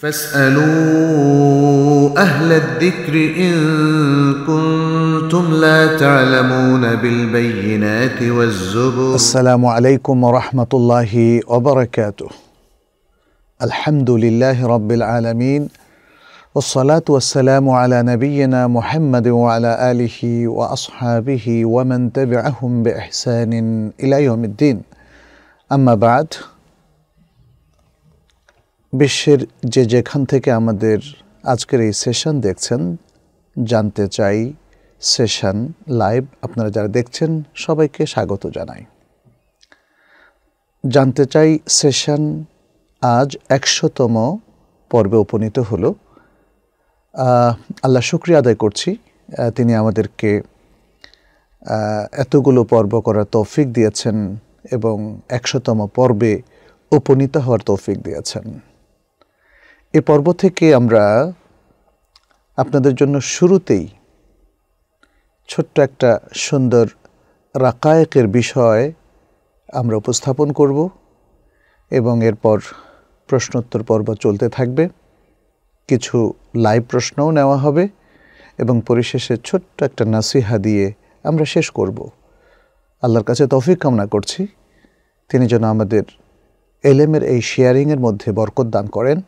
فاسألوا أهل الذكر إن كنتم لا تعلمون بالبينات والزبر السلام عليكم ورحمة الله وبركاته الحمد لله رب العالمين والصلاة والسلام على نبينا محمد وعلى آله وأصحابه ومن تبعهم بإحسان إلى يوم الدين أما بعد বিশ্বের যে যেখান থেকে আমাদের আজকের এই সেশন দেখছেন জানতে চাই সেশন লাইভ আপনারা যারা দেখছেন সবাইকে স্বাগত জানাই জানতে চাই সেশন আজ একশোতম পর্বে উপনীত হল আল্লাহ শুক্রিয়া আদায় করছি তিনি আমাদেরকে এতগুলো পর্ব করার তৌফিক দিয়েছেন এবং একশোতম পর্বে উপনীত হওয়ার তৌফিক দিয়েছেন এ পর্ব থেকে আমরা আপনাদের জন্য শুরুতেই ছোট্ট একটা সুন্দর রাকায়কের বিষয় আমরা উপস্থাপন করব এবং এরপর প্রশ্নোত্তর পর্ব চলতে থাকবে কিছু লাইভ প্রশ্নও নেওয়া হবে এবং পরিশেষে ছোট্ট একটা নাসিহা দিয়ে আমরা শেষ করব আল্লাহর কাছে তফিক কামনা করছি তিনি যেন আমাদের এলেমের এই শেয়ারিংয়ের মধ্যে বরকত দান করেন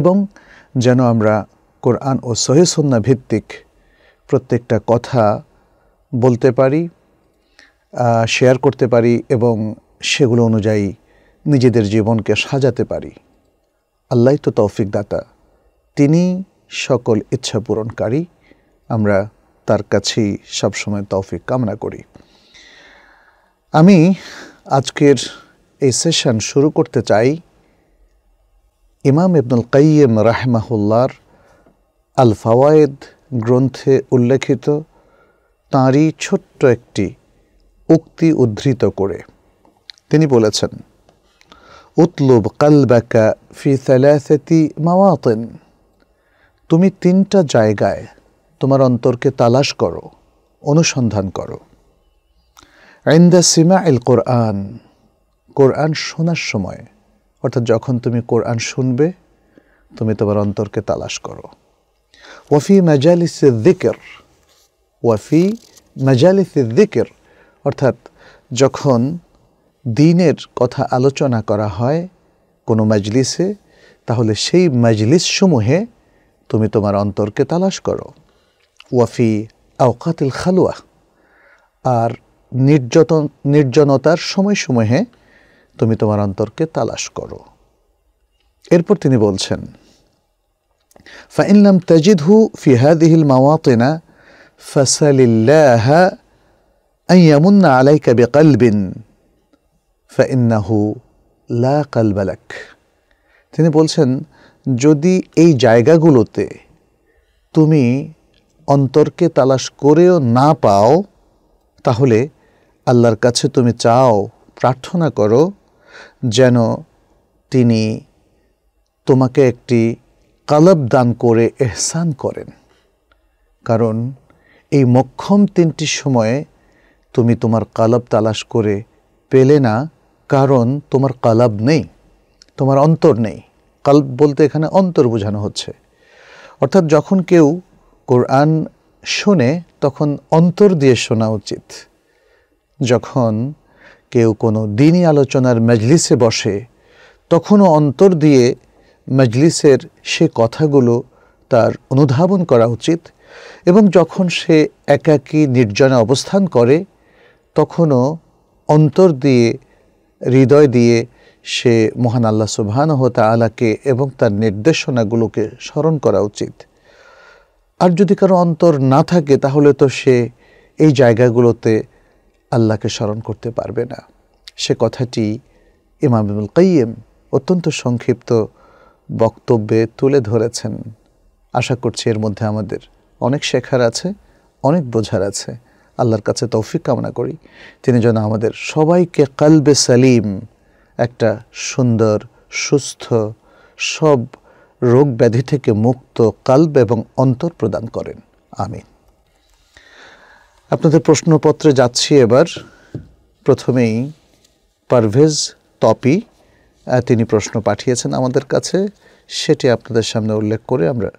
এবং যেন আমরা কোরআন ও সহেসন্না ভিত্তিক প্রত্যেকটা কথা বলতে পারি শেয়ার করতে পারি এবং সেগুলো অনুযায়ী নিজেদের জীবনকে সাজাতে পারি আল্লাহ তো তৌফিক দাতা তিনি সকল ইচ্ছা পূরণকারী আমরা তার কাছেই সবসময় তৌফিক কামনা করি আমি আজকের এই সেশন শুরু করতে চাই ইমাম ইবনুল কাইম রাহমাহুল্লার আল ফাওয়ায়েদ গ্রন্থে উল্লেখিত তাঁরই ছোট্ট একটি উক্তি উদ্ধৃত করে তিনি বলেছেন উতলুব কালবাকা ফি সালাসাতি মাওয়াতেন তুমি তিনটা জায়গায় তোমার অন্তরকে তালাশ করো অনুসন্ধান করো দ্য সিমা এল কোরআন কোরআন শোনার সময় অর্থাৎ যখন তুমি কোরআন শুনবে তুমি তোমার অন্তরকে তালাশ করো ওয়াফি মাজালিসে দিকের ওয়াফি মাজালিসে দিকের অর্থাৎ যখন দিনের কথা আলোচনা করা হয় কোনো মাজলিসে তাহলে সেই মাজলিস সমূহে তুমি তোমার অন্তরকে তালাশ করো ওয়াফি আওকাতিল খালুয়া আর নির্যতন নির্জনতার সময়সমূহে তুমি তোমার অন্তরকে তালাশ করো এরপর তিনি বলছেন ফাইনলাম তাজিদহু হু ফিহাদিহিল মাওয়াতিনা ফাসালিল্লাহ أن يمن عليك بقلب فإنه لا قلب তিনি বলছেন যদি এই জায়গাগুলোতে তুমি অন্তরকে তালাশ করেও না পাও তাহলে আল্লাহর কাছে তুমি চাও প্রার্থনা করো যেন তিনি তোমাকে একটি কালব দান করে এহসান করেন কারণ এই মক্ষম তিনটি সময়ে তুমি তোমার কালব তালাশ করে পেলে না কারণ তোমার কালব নেই তোমার অন্তর নেই কালব বলতে এখানে অন্তর বোঝানো হচ্ছে অর্থাৎ যখন কেউ কোরআন শোনে তখন অন্তর দিয়ে শোনা উচিত যখন কেউ কোনো দিনই আলোচনার মজলিসে বসে তখনও অন্তর দিয়ে মজলিসের সে কথাগুলো তার অনুধাবন করা উচিত এবং যখন সে একাকী নির্জনে অবস্থান করে তখনও অন্তর দিয়ে হৃদয় দিয়ে সে মহান আল্লাহ সুবাহানহতা আলাকে এবং তার নির্দেশনাগুলোকে স্মরণ করা উচিত আর যদি কারো অন্তর না থাকে তাহলে তো সে এই জায়গাগুলোতে আল্লাহকে স্মরণ করতে পারবে না সে কথাটি ইমামুল ইবুল কাইম অত্যন্ত সংক্ষিপ্ত বক্তব্যে তুলে ধরেছেন আশা করছি এর মধ্যে আমাদের অনেক শেখার আছে অনেক বোঝার আছে আল্লাহর কাছে তৌফিক কামনা করি তিনি যেন আমাদের সবাইকে কালবে সালিম একটা সুন্দর সুস্থ সব রোগ ব্যাধি থেকে মুক্ত কাল্ব এবং অন্তর প্রদান করেন আমিন আপনাদের প্রশ্নপত্রে যাচ্ছি এবার প্রথমেই পারভেজ তপি তিনি প্রশ্ন পাঠিয়েছেন আমাদের কাছে সেটি আপনাদের সামনে উল্লেখ করে আমরা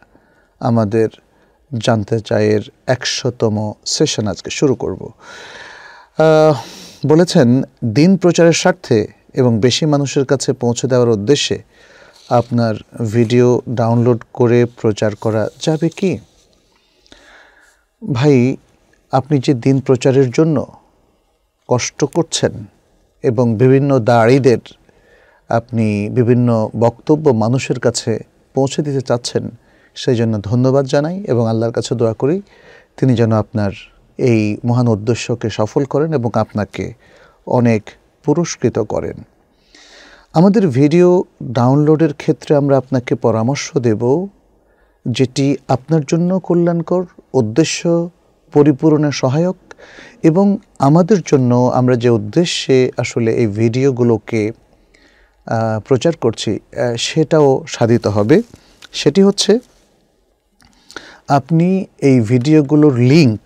আমাদের জানতে চায়ের একশোতম সেশন আজকে শুরু করব বলেছেন দিন প্রচারের স্বার্থে এবং বেশি মানুষের কাছে পৌঁছে দেওয়ার উদ্দেশ্যে আপনার ভিডিও ডাউনলোড করে প্রচার করা যাবে কি ভাই আপনি যে দিন প্রচারের জন্য কষ্ট করছেন এবং বিভিন্ন দাড়িদের আপনি বিভিন্ন বক্তব্য মানুষের কাছে পৌঁছে দিতে চাচ্ছেন সেই জন্য ধন্যবাদ জানাই এবং আল্লাহর কাছে দোয়া করি তিনি যেন আপনার এই মহান উদ্দেশ্যকে সফল করেন এবং আপনাকে অনেক পুরস্কৃত করেন আমাদের ভিডিও ডাউনলোডের ক্ষেত্রে আমরা আপনাকে পরামর্শ দেব যেটি আপনার জন্য কল্যাণকর উদ্দেশ্য পরিপূরণে সহায়ক এবং আমাদের জন্য আমরা যে উদ্দেশ্যে আসলে এই ভিডিওগুলোকে প্রচার করছি সেটাও সাধিত হবে সেটি হচ্ছে আপনি এই ভিডিওগুলোর লিঙ্ক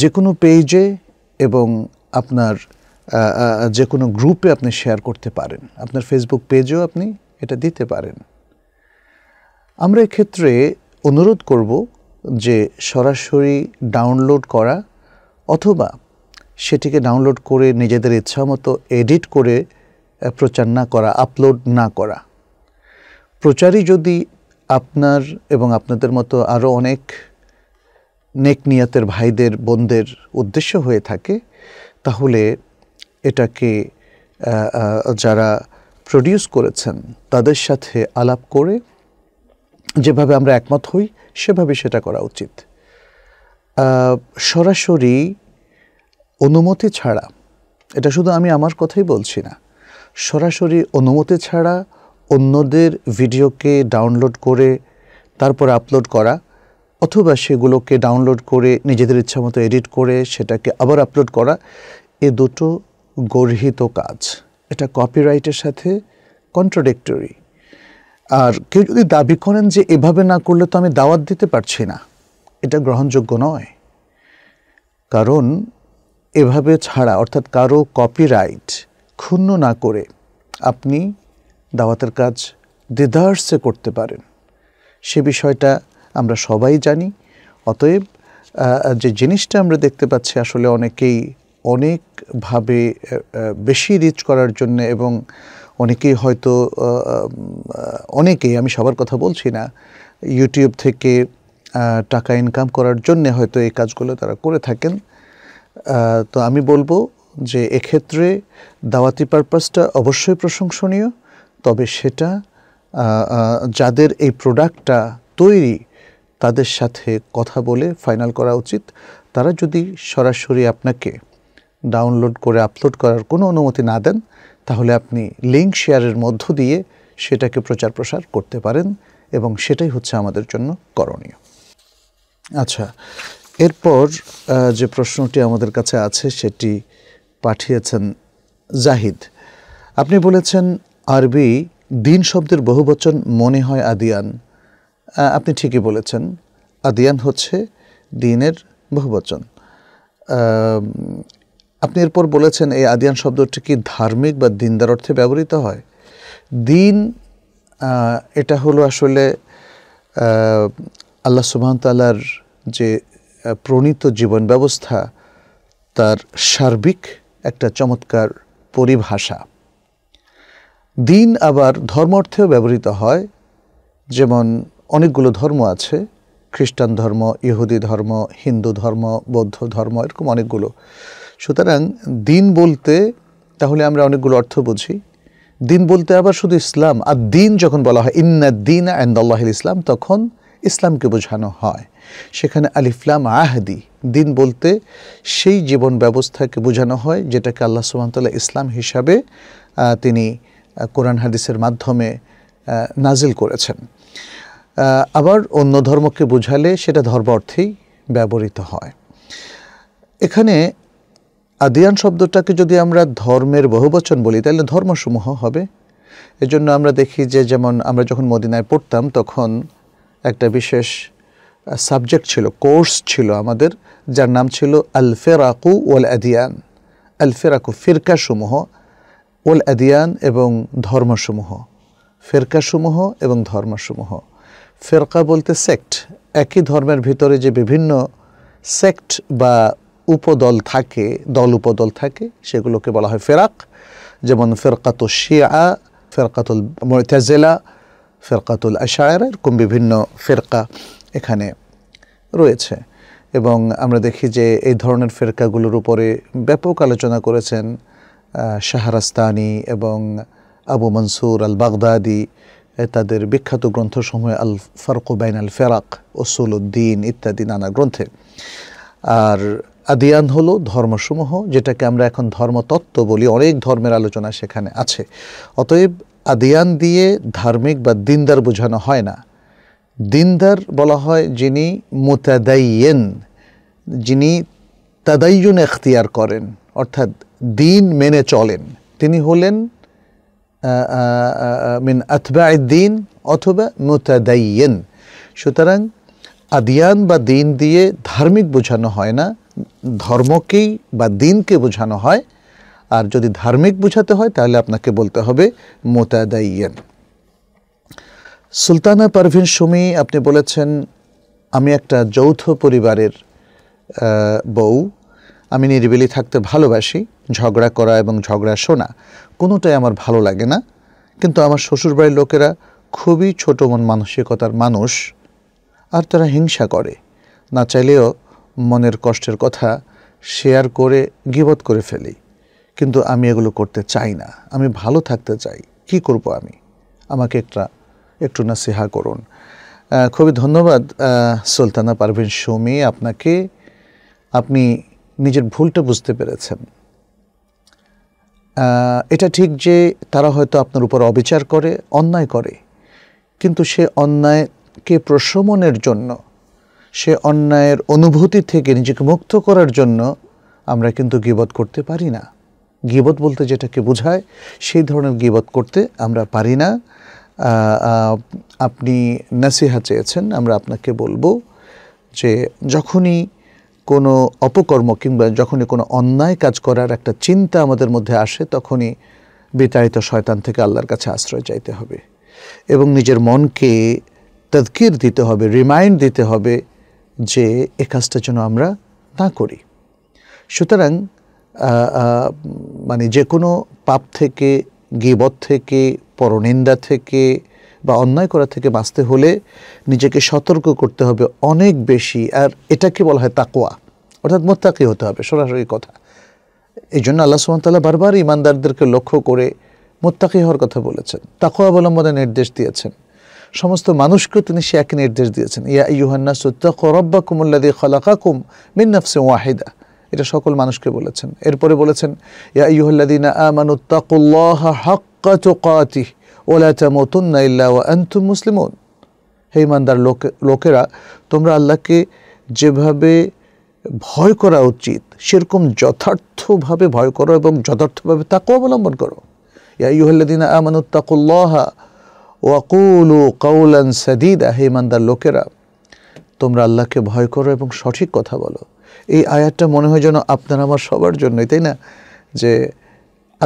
যে কোনো পেজে এবং আপনার যে কোনো গ্রুপে আপনি শেয়ার করতে পারেন আপনার ফেসবুক পেজেও আপনি এটা দিতে পারেন আমরা ক্ষেত্রে অনুরোধ করব যে সরাসরি ডাউনলোড করা অথবা সেটিকে ডাউনলোড করে নিজেদের ইচ্ছামতো এডিট করে প্রচার না করা আপলোড না করা প্রচারই যদি আপনার এবং আপনাদের মতো আরও অনেক নেক নিয়াতের ভাইদের বোনদের উদ্দেশ্য হয়ে থাকে তাহলে এটাকে যারা প্রডিউস করেছেন তাদের সাথে আলাপ করে যেভাবে আমরা একমত হই সেভাবে সেটা করা উচিত সরাসরি অনুমতি ছাড়া এটা শুধু আমি আমার কথাই বলছি না সরাসরি অনুমতি ছাড়া অন্যদের ভিডিওকে ডাউনলোড করে তারপর আপলোড করা অথবা সেগুলোকে ডাউনলোড করে নিজেদের ইচ্ছা মতো এডিট করে সেটাকে আবার আপলোড করা এ দুটো গর্হিত কাজ এটা কপিরাইটের সাথে কন্ট্রোডিক্টরি আর কেউ যদি দাবি করেন যে এভাবে না করলে তো আমি দাওয়াত দিতে পারছি না এটা গ্রহণযোগ্য নয় কারণ এভাবে ছাড়া অর্থাৎ কারো কপিরাইট ক্ষুণ্ণ না করে আপনি দাওয়াতের কাজ দ্বিধার্সে করতে পারেন সে বিষয়টা আমরা সবাই জানি অতএব যে জিনিসটা আমরা দেখতে পাচ্ছি আসলে অনেকেই অনেকভাবে বেশি রিচ করার জন্য এবং অনেকেই হয়তো অনেকেই আমি সবার কথা বলছি না ইউটিউব থেকে টাকা ইনকাম করার জন্য হয়তো এই কাজগুলো তারা করে থাকেন তো আমি বলবো যে এক্ষেত্রে দাওয়াতি পারপাসটা অবশ্যই প্রশংসনীয় তবে সেটা যাদের এই প্রোডাক্টটা তৈরি তাদের সাথে কথা বলে ফাইনাল করা উচিত তারা যদি সরাসরি আপনাকে ডাউনলোড করে আপলোড করার কোনো অনুমতি না দেন তাহলে আপনি লিঙ্ক শেয়ারের মধ্য দিয়ে সেটাকে প্রচার প্রসার করতে পারেন এবং সেটাই হচ্ছে আমাদের জন্য করণীয় আচ্ছা এরপর যে প্রশ্নটি আমাদের কাছে আছে সেটি পাঠিয়েছেন জাহিদ আপনি বলেছেন আরবি দিন শব্দের বহুবচন মনে হয় আদিয়ান আপনি ঠিকই বলেছেন আদিয়ান হচ্ছে দিনের বহুবচন আপনি এরপর বলেছেন এই আদিয়ান শব্দটি কি ধার্মিক বা দিনদার অর্থে ব্যবহৃত হয় দিন এটা হলো আসলে আল্লাহ সুবাহতালার যে প্রণীত জীবন ব্যবস্থা তার সার্বিক একটা চমৎকার পরিভাষা দিন আবার ধর্ম অর্থেও ব্যবহৃত হয় যেমন অনেকগুলো ধর্ম আছে খ্রিস্টান ধর্ম ইহুদি ধর্ম হিন্দু ধর্ম বৌদ্ধ ধর্ম এরকম অনেকগুলো সুতরাং দিন বলতে তাহলে আমরা অনেকগুলো অর্থ বুঝি দিন বলতে আবার শুধু ইসলাম আর দিন যখন বলা হয় ইন্না দিন আন্দ আল্লাহিল ইসলাম তখন ইসলামকে বোঝানো হয় সেখানে আলিফলাম আহদি দিন বলতে সেই জীবন ব্যবস্থাকে বোঝানো হয় যেটাকে আল্লাহ সুবাহতাল্লাহ ইসলাম হিসাবে তিনি কোরআন হাদিসের মাধ্যমে নাজিল করেছেন আবার অন্য ধর্মকে বোঝালে সেটা ধর্ম অর্থেই ব্যবহৃত হয় এখানে আদিয়ান শব্দটাকে যদি আমরা ধর্মের বহুবচন বলি তাহলে ধর্মসমূহ হবে এজন্য আমরা দেখি যে যেমন আমরা যখন মদিনায় পড়তাম তখন একটা বিশেষ সাবজেক্ট ছিল কোর্স ছিল আমাদের যার নাম ছিল আল ফেরাকু ওয়াল আদিয়ান আল ফেরাকু ফিরকাসমূহ ওল আদিয়ান এবং ধর্মসমূহ ফেরকাসমূহ এবং ধর্মসমূহ ফেরকা বলতে সেক্ট একই ধর্মের ভিতরে যে বিভিন্ন সেক্ট বা উপদল থাকে দল উপদল থাকে সেগুলোকে বলা হয় ফেরাক যেমন ফেরকাতুল শিয়া ফেরকাতুল মোরতাজেলা ফেরকাতুল আশায়ার এরকম বিভিন্ন ফেরকা এখানে রয়েছে এবং আমরা দেখি যে এই ধরনের ফেরকাগুলোর উপরে ব্যাপক আলোচনা করেছেন শাহরাস্তানি এবং আবু মনসুর আল বাগদাদি তাদের বিখ্যাত গ্রন্থসমূহে আল ফারকুবাইন আল ফেরাক ওসুল উদ্দিন ইত্যাদি নানা গ্রন্থে আর আদিয়ান হলো ধর্মসমূহ যেটাকে আমরা এখন ধর্মতত্ত্ব বলি অনেক ধর্মের আলোচনা সেখানে আছে অতএব আদিয়ান দিয়ে ধার্মিক বা দিনদার বোঝানো হয় না দিনদার বলা হয় যিনি মোতাদাইয়েন যিনি তাদাইয়ন এখতিয়ার করেন অর্থাৎ দিন মেনে চলেন তিনি হলেন মিন আতবা দিন অথবা মোতাদাইয়েন সুতরাং আদিয়ান বা দিন দিয়ে ধার্মিক বোঝানো হয় না ধর্মকেই বা দিনকে বোঝানো হয় আর যদি ধার্মিক বোঝাতে হয় তাহলে আপনাকে বলতে হবে মোতাদাইয়েন সুলতানা পারভিন সুমি আপনি বলেছেন আমি একটা যৌথ পরিবারের বউ আমি নিরিবিলি থাকতে ভালোবাসি ঝগড়া করা এবং ঝগড়া শোনা কোনোটাই আমার ভালো লাগে না কিন্তু আমার শ্বশুরবাড়ির লোকেরা খুবই ছোটো মন মানসিকতার মানুষ আর তারা হিংসা করে না চাইলেও মনের কষ্টের কথা শেয়ার করে গিবত করে ফেলি কিন্তু আমি এগুলো করতে চাই না আমি ভালো থাকতে চাই কি করব আমি আমাকে একটা একটু না সেহা করুন খুবই ধন্যবাদ সুলতানা পারভিন সৌমি আপনাকে আপনি নিজের ভুলটা বুঝতে পেরেছেন এটা ঠিক যে তারা হয়তো আপনার উপর অবিচার করে অন্যায় করে কিন্তু সে অন্যায়কে প্রশমনের জন্য সে অন্যায়ের অনুভূতি থেকে নিজেকে মুক্ত করার জন্য আমরা কিন্তু গিবত করতে পারি না গিবত বলতে যেটাকে বোঝায় সেই ধরনের গিবত করতে আমরা পারি না আপনি নাসিহা চেয়েছেন আমরা আপনাকে বলবো যে যখনই কোনো অপকর্ম কিংবা যখনই কোনো অন্যায় কাজ করার একটা চিন্তা আমাদের মধ্যে আসে তখনই বিতাড়িত শয়তান থেকে আল্লাহর কাছে আশ্রয় চাইতে হবে এবং নিজের মনকে তদকির দিতে হবে রিমাইন্ড দিতে হবে যে এ কাজটা যেন আমরা না করি সুতরাং মানে যে কোনো পাপ থেকে গিবত থেকে পরনিন্দা থেকে বা অন্যায় করা থেকে বাঁচতে হলে নিজেকে সতর্ক করতে হবে অনেক বেশি আর এটাকে বলা হয় তাকোয়া অর্থাৎ মোত্তাকি হতে হবে সরাসরি কথা এই জন্য আল্লাহ সুমতাল্লাহ বারবার ইমানদারদেরকে লক্ষ্য করে মোত্তাকি হওয়ার কথা বলেছেন তাকোয়া অবলম্বনে নির্দেশ দিয়েছেন সমস্ত মানুষকেও তিনি সে একই নির্দেশ দিয়েছেন ইয়া ইউহান্না সুত্তাক দিয়ে কুমুল্লাদি খলাকাকুম মিন্নাফসে ওয়াহিদা এটা সকল মানুষকে বলেছেন এরপরে বলেছেন ইয়া ইউহল্লাদিনা আমানুত্তাকুল্লাহ হাক্কা চোকাতি ওলা তামতুন্না ইল্লা ওয়া আনতুম মুসলিমুন হে ইমানদার লোকে লোকেরা তোমরা আল্লাহকে যেভাবে ভয় করা উচিত সেরকম যথার্থভাবে ভয় করো এবং যথার্থভাবে তাকে অবলম্বন করো ইয়া দিন আমানুত্তাকুল্লাহা ওয়াকুলু কৌলান সাদিদ আহে ইমানদার লোকেরা তোমরা আল্লাহকে ভয় করো এবং সঠিক কথা বলো এই আয়াতটা মনে হয় যেন আপনার আমার সবার জন্যই তাই না যে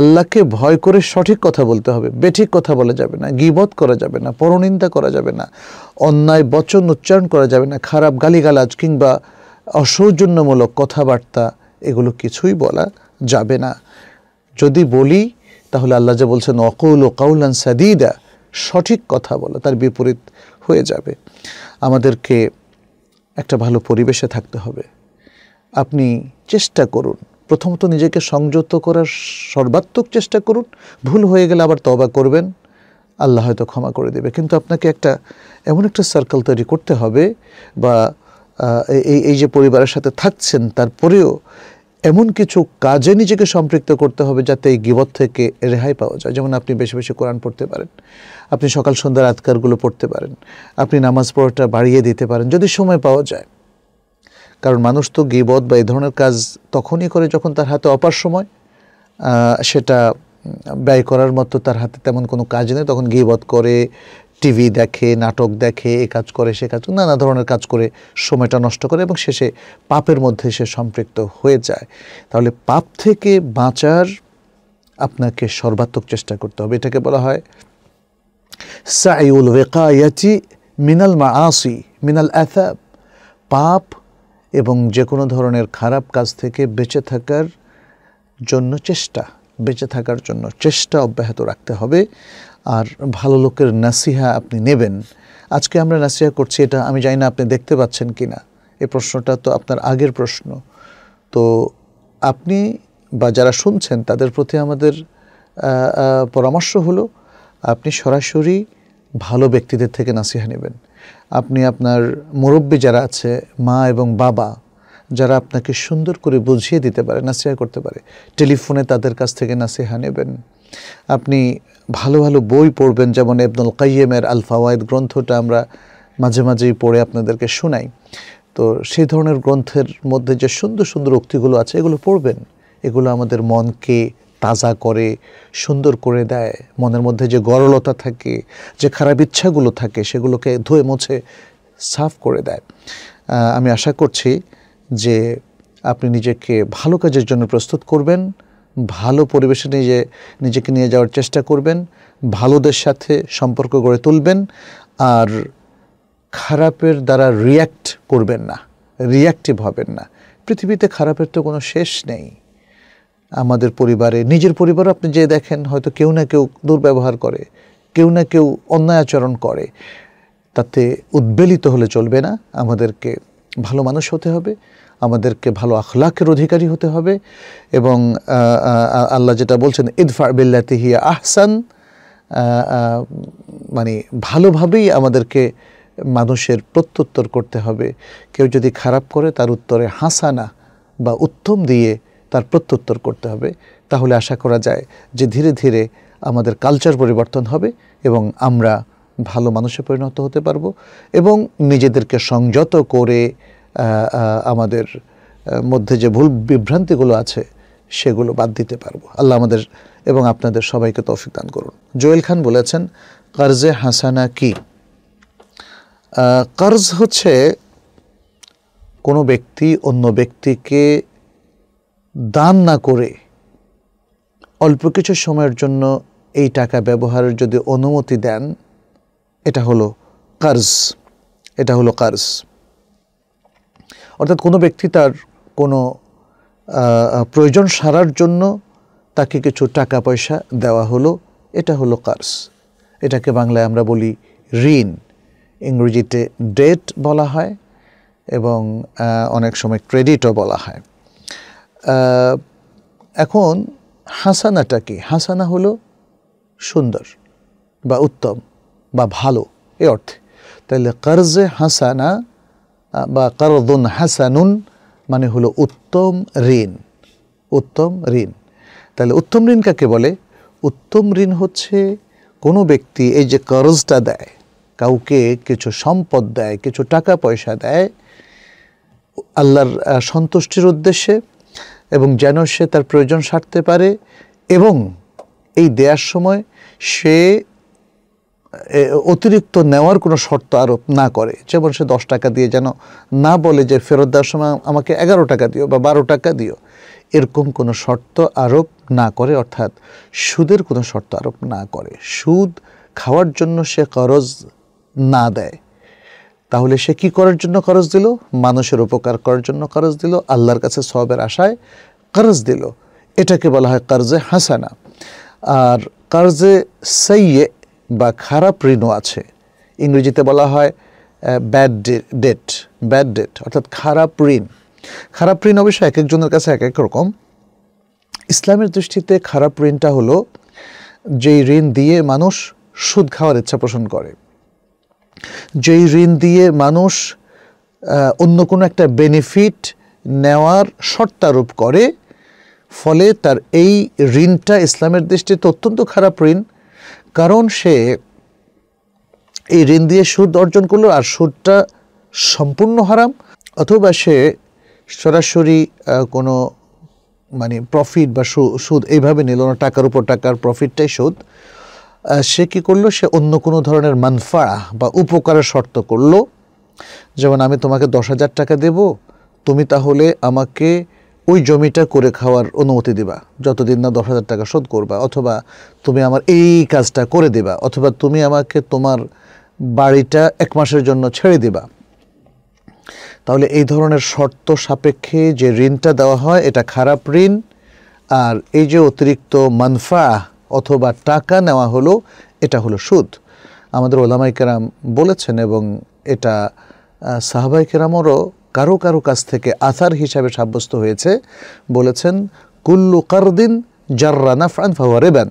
আল্লাহকে ভয় করে সঠিক কথা বলতে হবে বেঠিক কথা বলা যাবে না গিবত করা যাবে না পরনিন্দা করা যাবে না অন্যায় বচন উচ্চারণ করা যাবে না খারাপ গালিগালাজ কিংবা অসৌজন্যমূলক কথাবার্তা এগুলো কিছুই বলা যাবে না যদি বলি তাহলে আল্লাহ যে বলছেন অকৌল কাউলান সাদিদা সঠিক কথা বলা তার বিপরীত হয়ে যাবে আমাদেরকে একটা ভালো পরিবেশে থাকতে হবে আপনি চেষ্টা করুন প্রথমত নিজেকে সংযত করার সর্বাত্মক চেষ্টা করুন ভুল হয়ে গেলে আবার তবা করবেন আল্লাহ হয়তো ক্ষমা করে দেবে কিন্তু আপনাকে একটা এমন একটা সার্কেল তৈরি করতে হবে বা এই এই যে পরিবারের সাথে থাকছেন তারপরেও এমন কিছু কাজে নিজেকে সম্পৃক্ত করতে হবে যাতে এই গিবত থেকে রেহাই পাওয়া যায় যেমন আপনি বেশি বেশি কোরআন পড়তে পারেন আপনি সকাল সন্ধ্যার আতকারগুলো পড়তে পারেন আপনি নামাজ পড়াটা বাড়িয়ে দিতে পারেন যদি সময় পাওয়া যায় কারণ মানুষ তো গিবত বা এই ধরনের কাজ তখনই করে যখন তার হাতে অপার সময় সেটা ব্যয় করার মতো তার হাতে তেমন কোনো কাজ নেই তখন গিবত করে টিভি দেখে নাটক দেখে এ কাজ করে সে কাজ নানা ধরনের কাজ করে সময়টা নষ্ট করে এবং শেষে পাপের মধ্যে সে সম্পৃক্ত হয়ে যায় তাহলে পাপ থেকে বাঁচার আপনাকে সর্বাত্মক চেষ্টা করতে হবে এটাকে বলা হয় সাইউল ওয়েকায়াচি মিনাল মা আসি মিনাল অ্যাথাব পাপ এবং যে কোনো ধরনের খারাপ কাজ থেকে বেঁচে থাকার জন্য চেষ্টা বেঁচে থাকার জন্য চেষ্টা অব্যাহত রাখতে হবে আর ভালো লোকের নাসিহা আপনি নেবেন আজকে আমরা নাসিহা করছি এটা আমি জানি না আপনি দেখতে পাচ্ছেন কি না এ প্রশ্নটা তো আপনার আগের প্রশ্ন তো আপনি বা যারা শুনছেন তাদের প্রতি আমাদের পরামর্শ হলো আপনি সরাসরি ভালো ব্যক্তিদের থেকে নাসিহা নেবেন আপনি আপনার মুরব্বী যারা আছে মা এবং বাবা যারা আপনাকে সুন্দর করে বুঝিয়ে দিতে পারে নাসিহা করতে পারে টেলিফোনে তাদের কাছ থেকে নাসিহা নেবেন আপনি ভালো ভালো বই পড়বেন যেমন এবনুল কাইয়েমের আল ফাওয়ায়দ গ্রন্থটা আমরা মাঝে মাঝেই পড়ে আপনাদেরকে শোনাই তো সেই ধরনের গ্রন্থের মধ্যে যে সুন্দর সুন্দর উক্তিগুলো আছে এগুলো পড়বেন এগুলো আমাদের মনকে তাজা করে সুন্দর করে দেয় মনের মধ্যে যে গরলতা থাকে যে খারাপ ইচ্ছাগুলো থাকে সেগুলোকে ধুয়ে মুছে সাফ করে দেয় আমি আশা করছি যে আপনি নিজেকে ভালো কাজের জন্য প্রস্তুত করবেন ভালো পরিবেশে নিজে নিজেকে নিয়ে যাওয়ার চেষ্টা করবেন ভালোদের সাথে সম্পর্ক গড়ে তুলবেন আর খারাপের দ্বারা রিয়্যাক্ট করবেন না রিয়্যাক্টিভ হবেন না পৃথিবীতে খারাপের তো কোনো শেষ নেই আমাদের পরিবারে নিজের পরিবারও আপনি যে দেখেন হয়তো কেউ না কেউ দুর্ব্যবহার করে কেউ না কেউ অন্যায় আচরণ করে তাতে উদ্বেলিত হলে চলবে না আমাদেরকে ভালো মানুষ হতে হবে আমাদেরকে ভালো আখলাকের অধিকারী হতে হবে এবং আল্লাহ যেটা বলছেন ইদফা বিল্লাতিহিয়া আহসান মানে ভালোভাবেই আমাদেরকে মানুষের প্রত্যুত্তর করতে হবে কেউ যদি খারাপ করে তার উত্তরে হাসানা বা উত্তম দিয়ে তার প্রত্যুত্তর করতে হবে তাহলে আশা করা যায় যে ধীরে ধীরে আমাদের কালচার পরিবর্তন হবে এবং আমরা ভালো মানুষে পরিণত হতে পারবো এবং নিজেদেরকে সংযত করে আমাদের মধ্যে যে ভুল বিভ্রান্তিগুলো আছে সেগুলো বাদ দিতে পারবো আল্লাহ আমাদের এবং আপনাদের সবাইকে তৌফিক দান করুন জোয়েল খান বলেছেন কার্জে হাসানা কি কার্জ হচ্ছে কোনো ব্যক্তি অন্য ব্যক্তিকে দান না করে অল্প কিছু সময়ের জন্য এই টাকা ব্যবহারের যদি অনুমতি দেন এটা হলো কার্জ এটা হলো কার্জ অর্থাৎ কোনো ব্যক্তি তার কোনো প্রয়োজন সারার জন্য তাকে কিছু টাকা পয়সা দেওয়া হলো এটা হলো কার্স এটাকে বাংলায় আমরা বলি ঋণ ইংরেজিতে ডেট বলা হয় এবং অনেক সময় ক্রেডিটও বলা হয় এখন হাসানাটা কি হাসানা হলো সুন্দর বা উত্তম বা ভালো এ অর্থে তাহলে কর্জে হাসানা বা কারদুন হাসানুন মানে হলো উত্তম ঋণ উত্তম ঋণ তাহলে উত্তম ঋণ কাকে বলে উত্তম ঋণ হচ্ছে কোনো ব্যক্তি এই যে কর্জটা দেয় কাউকে কিছু সম্পদ দেয় কিছু টাকা পয়সা দেয় আল্লাহর সন্তুষ্টির উদ্দেশ্যে এবং যেন সে তার প্রয়োজন সারতে পারে এবং এই দেওয়ার সময় সে অতিরিক্ত নেওয়ার কোনো শর্ত আরোপ না করে যেমন সে দশ টাকা দিয়ে যেন না বলে যে ফেরত দেওয়ার সময় আমাকে এগারো টাকা দিও বা বারো টাকা দিও এরকম কোনো শর্ত আরোপ না করে অর্থাৎ সুদের কোনো শর্ত আরোপ না করে সুদ খাওয়ার জন্য সে খরচ না দেয় তাহলে সে কি করার জন্য খরচ দিল মানুষের উপকার করার জন্য খরচ দিল আল্লাহর কাছে সবের আশায় খরচ দিল এটাকে বলা হয় কার্জে হাসানা আর কার্জে সইয়ে বা খারাপ ঋণও আছে ইংরেজিতে বলা হয় ব্যাড ডেট ব্যাড ডেট অর্থাৎ খারাপ ঋণ খারাপ ঋণ অবশ্য এক একজনের কাছে এক এক রকম ইসলামের দৃষ্টিতে খারাপ ঋণটা হলো যেই ঋণ দিয়ে মানুষ সুদ খাওয়ার ইচ্ছা পোষণ করে যেই ঋণ দিয়ে মানুষ অন্য কোনো একটা বেনিফিট নেওয়ার শর্তারোপ করে ফলে তার এই ঋণটা ইসলামের দৃষ্টিতে অত্যন্ত খারাপ ঋণ কারণ সে এই ঋণ দিয়ে সুদ অর্জন করলো আর সুদটা সম্পূর্ণ হারাম অথবা সে সরাসরি কোনো মানে প্রফিট বা সুদ এইভাবে নিল না টাকার উপর টাকার প্রফিটটাই সুদ সে কি করলো সে অন্য কোনো ধরনের মানফা বা উপকারের শর্ত করলো যেমন আমি তোমাকে দশ হাজার টাকা দেব তুমি তাহলে আমাকে ওই জমিটা করে খাওয়ার অনুমতি দিবা যতদিন না দশ হাজার টাকা শোধ করবা অথবা তুমি আমার এই কাজটা করে দিবা অথবা তুমি আমাকে তোমার বাড়িটা এক মাসের জন্য ছেড়ে দিবা তাহলে এই ধরনের শর্ত সাপেক্ষে যে ঋণটা দেওয়া হয় এটা খারাপ ঋণ আর এই যে অতিরিক্ত মানফা অথবা টাকা নেওয়া হলো এটা হলো সুদ আমাদের ওলামাইকেরাম বলেছেন এবং এটা সাহাবাই কারো কারো কাছ থেকে আথার হিসাবে সাব্যস্ত হয়েছে বলেছেন কুল্লু কারদিন জাররা নাফান ফাওয়ারেবান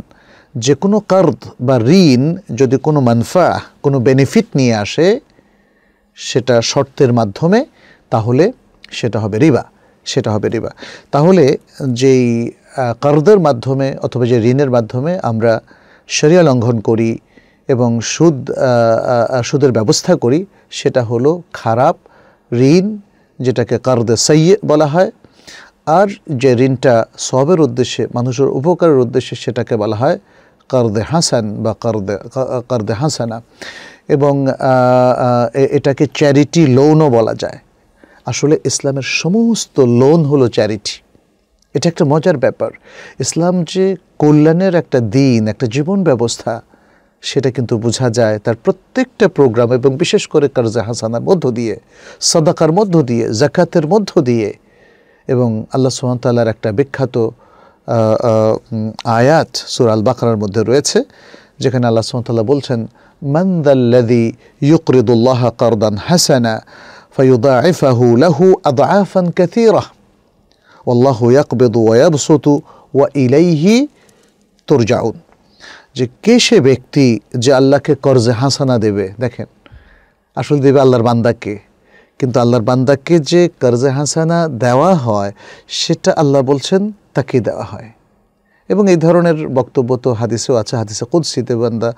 যে কোনো কার্দ বা ঋণ যদি কোনো মানফা কোনো বেনিফিট নিয়ে আসে সেটা শর্তের মাধ্যমে তাহলে সেটা হবে রিবা সেটা হবে রিবা তাহলে যেই কার্দের মাধ্যমে অথবা যে ঋণের মাধ্যমে আমরা সেরিয়া লঙ্ঘন করি এবং সুদ সুদের ব্যবস্থা করি সেটা হলো খারাপ ঋণ যেটাকে কারদে সাইয়ে বলা হয় আর যে ঋণটা সবের উদ্দেশ্যে মানুষের উপকারের উদ্দেশ্যে সেটাকে বলা হয় কারদে হাসান বা কারদে কারদে হাসানা এবং এটাকে চ্যারিটি লোনও বলা যায় আসলে ইসলামের সমস্ত লোন হলো চ্যারিটি এটা একটা মজার ব্যাপার ইসলাম যে কল্যাণের একটা দিন একটা জীবন ব্যবস্থা সেটা কিন্তু বোঝা যায় তার প্রত্যেকটা প্রোগ্রাম এবং বিশেষ করে কারজা হাসানার মধ্য দিয়ে সদাকার মধ্য দিয়ে জাকাতের মধ্য দিয়ে এবং আল্লাহ সুহামতাল্লার একটা বিখ্যাত আয়াত সুরাল বাকরার মধ্যে রয়েছে যেখানে আল্লাহ সুহামতাল্লাহ বলছেন মন্দাল্লাদি ইউকরিদুল্লাহ কারদান হাসানা فيضاعفه له أضعافا كثيرة والله يقبض ويبسط وإليه ترجعون যে কে সে ব্যক্তি যে আল্লাহকে কর্জে হাসানা দেবে দেখেন আসল দেবে আল্লাহর বান্দাকে কিন্তু আল্লাহর বান্দাকে যে কর্জে হাসানা দেওয়া হয় সেটা আল্লাহ বলছেন তাকে দেওয়া হয় এবং এই ধরনের বক্তব্য তো হাদিসেও আছে হাদিসে কুদ্সিতে বান্দা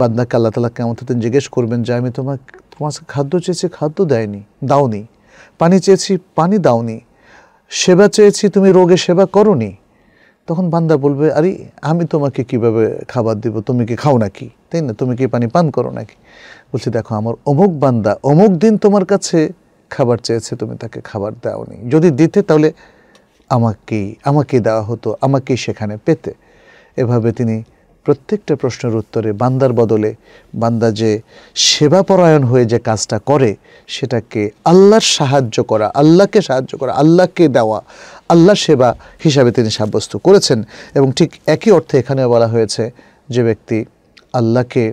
বান্দাকে আল্লাহ তালা কেমন দিন জিজ্ঞেস করবেন যে আমি তোমার তোমার খাদ্য চেয়েছি খাদ্য দেয়নি দাওনি পানি চেয়েছি পানি দাওনি সেবা চেয়েছি তুমি রোগে সেবা করনি তখন বান্দা বলবে আরে আমি তোমাকে কিভাবে খাবার দিব তুমি কি খাও নাকি তাই না তুমি কি পানি পান করো নাকি বলছি দেখো আমার অমুক বান্দা অমুক দিন তোমার কাছে খাবার চেয়েছে তুমি তাকে খাবার দাওনি যদি দিতে তাহলে আমাকেই আমাকে দেওয়া হতো আমাকেই সেখানে পেতে এভাবে তিনি প্রত্যেকটা প্রশ্নের উত্তরে বান্দার বদলে বান্দা যে সেবাপরায়ণ হয়ে যে কাজটা করে সেটাকে আল্লাহর সাহায্য করা আল্লাহকে সাহায্য করা আল্লাহকে দেওয়া আল্লাহ সেবা হিসাবে তিনি সাব্যস্ত করেছেন এবং ঠিক একই অর্থে এখানে বলা হয়েছে যে ব্যক্তি আল্লাহকে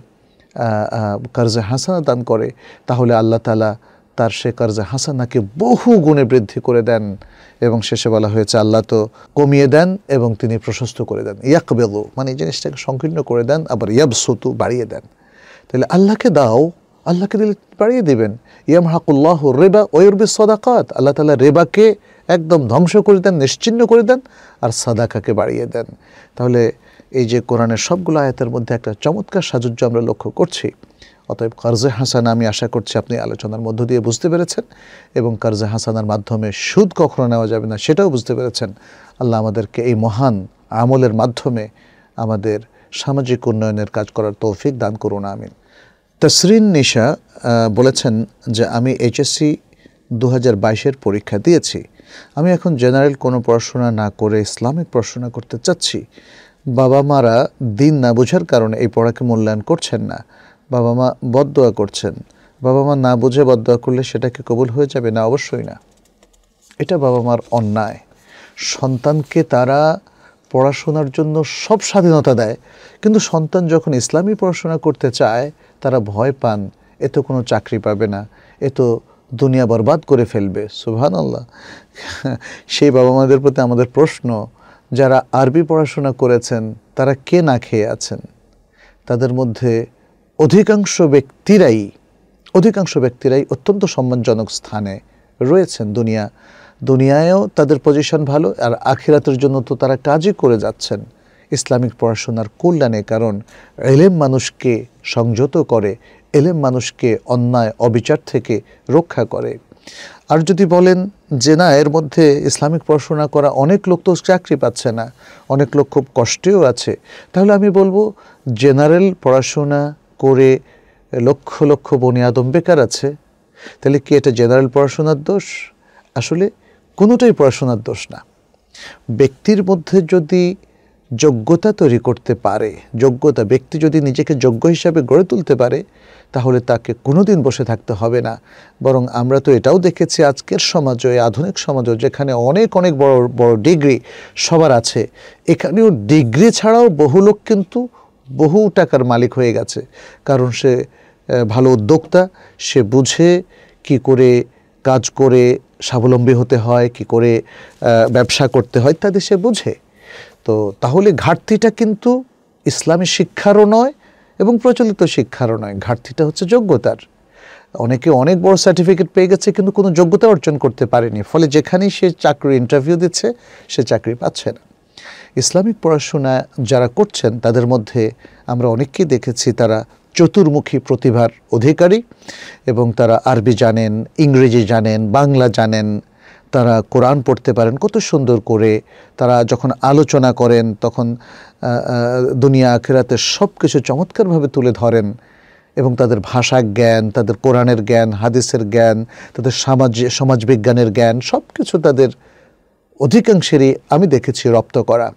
কার্জে হাসানা দান করে তাহলে আল্লাহ তালা তার সে কার্জে হাসানাকে বহু গুণে বৃদ্ধি করে দেন এবং শেষে বলা হয়েছে আল্লাহ তো কমিয়ে দেন এবং তিনি প্রশস্ত করে দেন ইয়াকবেলু মানে এই জিনিসটাকে সংকীর্ণ করে দেন আবার ইয়াবসতু বাড়িয়ে দেন তাহলে আল্লাহকে দাও আল্লাহকে দিলে বাড়িয়ে দেবেন ইয়াম হাকুল্লাহ রেবা ওয়ুরবি সদাকাত আল্লাহ তালা রেবাকে একদম ধ্বংস করে দেন নিশ্চিন্ন করে দেন আর সাদাকাকে বাড়িয়ে দেন তাহলে এই যে কোরআনের সবগুলো আয়াতের মধ্যে একটা চমৎকার সাজুজ্য আমরা লক্ষ্য করছি অতএব কার্জে হাসান আমি আশা করছি আপনি আলোচনার মধ্য দিয়ে বুঝতে পেরেছেন এবং কার্জে হাসানার মাধ্যমে সুদ কখনো নেওয়া যাবে না সেটাও বুঝতে পেরেছেন আল্লাহ আমাদেরকে এই মহান আমলের মাধ্যমে আমাদের সামাজিক উন্নয়নের কাজ করার তৌফিক দান করুন আমিন তসরিন নিশা বলেছেন যে আমি এইচএসসি দু হাজার বাইশের পরীক্ষা দিয়েছি আমি এখন জেনারেল কোনো পড়াশোনা না করে ইসলামিক পড়াশোনা করতে চাচ্ছি বাবা মারা দিন না বোঝার কারণে এই পড়াকে মূল্যায়ন করছেন না বাবা মা বদদোয়া করছেন বাবা মা না বুঝে বদদোয়া করলে সেটাকে কবুল হয়ে যাবে না অবশ্যই না এটা বাবা মার অন্যায় সন্তানকে তারা পড়াশোনার জন্য সব স্বাধীনতা দেয় কিন্তু সন্তান যখন ইসলামী পড়াশোনা করতে চায় তারা ভয় পান এ তো কোনো চাকরি পাবে না এ তো দুনিয়া বরবাদ করে ফেলবে সুহান আল্লাহ সেই বাবা মাদের প্রতি আমাদের প্রশ্ন যারা আরবি পড়াশোনা করেছেন তারা কে না খেয়ে আছেন তাদের মধ্যে অধিকাংশ ব্যক্তিরাই অধিকাংশ ব্যক্তিরাই অত্যন্ত সম্মানজনক স্থানে রয়েছেন দুনিয়া দুনিয়ায়ও তাদের পজিশন ভালো আর আখিরাতের জন্য তো তারা কাজই করে যাচ্ছেন ইসলামিক পড়াশোনার কল্যাণে কারণ এলেম মানুষকে সংযত করে এলেম মানুষকে অন্যায় অবিচার থেকে রক্ষা করে আর যদি বলেন যে না এর মধ্যে ইসলামিক পড়াশোনা করা অনেক লোক তো চাকরি পাচ্ছে না অনেক লোক খুব কষ্টেও আছে তাহলে আমি বলবো জেনারেল পড়াশোনা করে লক্ষ লক্ষ বনে আদম বেকার আছে তাহলে কি এটা জেনারেল পড়াশোনার দোষ আসলে কোনোটাই পড়াশোনার দোষ না ব্যক্তির মধ্যে যদি যোগ্যতা তৈরি করতে পারে যোগ্যতা ব্যক্তি যদি নিজেকে যোগ্য হিসাবে গড়ে তুলতে পারে তাহলে তাকে কোনোদিন বসে থাকতে হবে না বরং আমরা তো এটাও দেখেছি আজকের সমাজে আধুনিক সমাজও যেখানে অনেক অনেক বড় বড় ডিগ্রি সবার আছে এখানেও ডিগ্রি ছাড়াও বহু লোক কিন্তু বহু টাকার মালিক হয়ে গেছে কারণ সে ভালো উদ্যোক্তা সে বুঝে কি করে কাজ করে স্বাবলম্বী হতে হয় কি করে ব্যবসা করতে হয় ইত্যাদি সে বুঝে তো তাহলে ঘাটতিটা কিন্তু ইসলামী শিক্ষারও নয় এবং প্রচলিত শিক্ষারও নয় ঘাটতিটা হচ্ছে যোগ্যতার অনেকে অনেক বড় সার্টিফিকেট পেয়ে গেছে কিন্তু কোনো যোগ্যতা অর্জন করতে পারেনি ফলে যেখানেই সে চাকরি ইন্টারভিউ দিচ্ছে সে চাকরি পাচ্ছে না ইসলামিক পড়াশোনা যারা করছেন তাদের মধ্যে আমরা অনেককেই দেখেছি তারা চতুর্মুখী প্রতিভার অধিকারী এবং তারা আরবি জানেন ইংরেজি জানেন বাংলা জানেন তারা কোরআন পড়তে পারেন কত সুন্দর করে তারা যখন আলোচনা করেন তখন দুনিয়া আখেরাতে সব কিছু চমৎকারভাবে তুলে ধরেন এবং তাদের ভাষা জ্ঞান তাদের কোরআনের জ্ঞান হাদিসের জ্ঞান তাদের সমাজ সমাজবিজ্ঞানের জ্ঞান সব কিছু তাদের অধিকাংশেরই আমি দেখেছি রপ্ত করা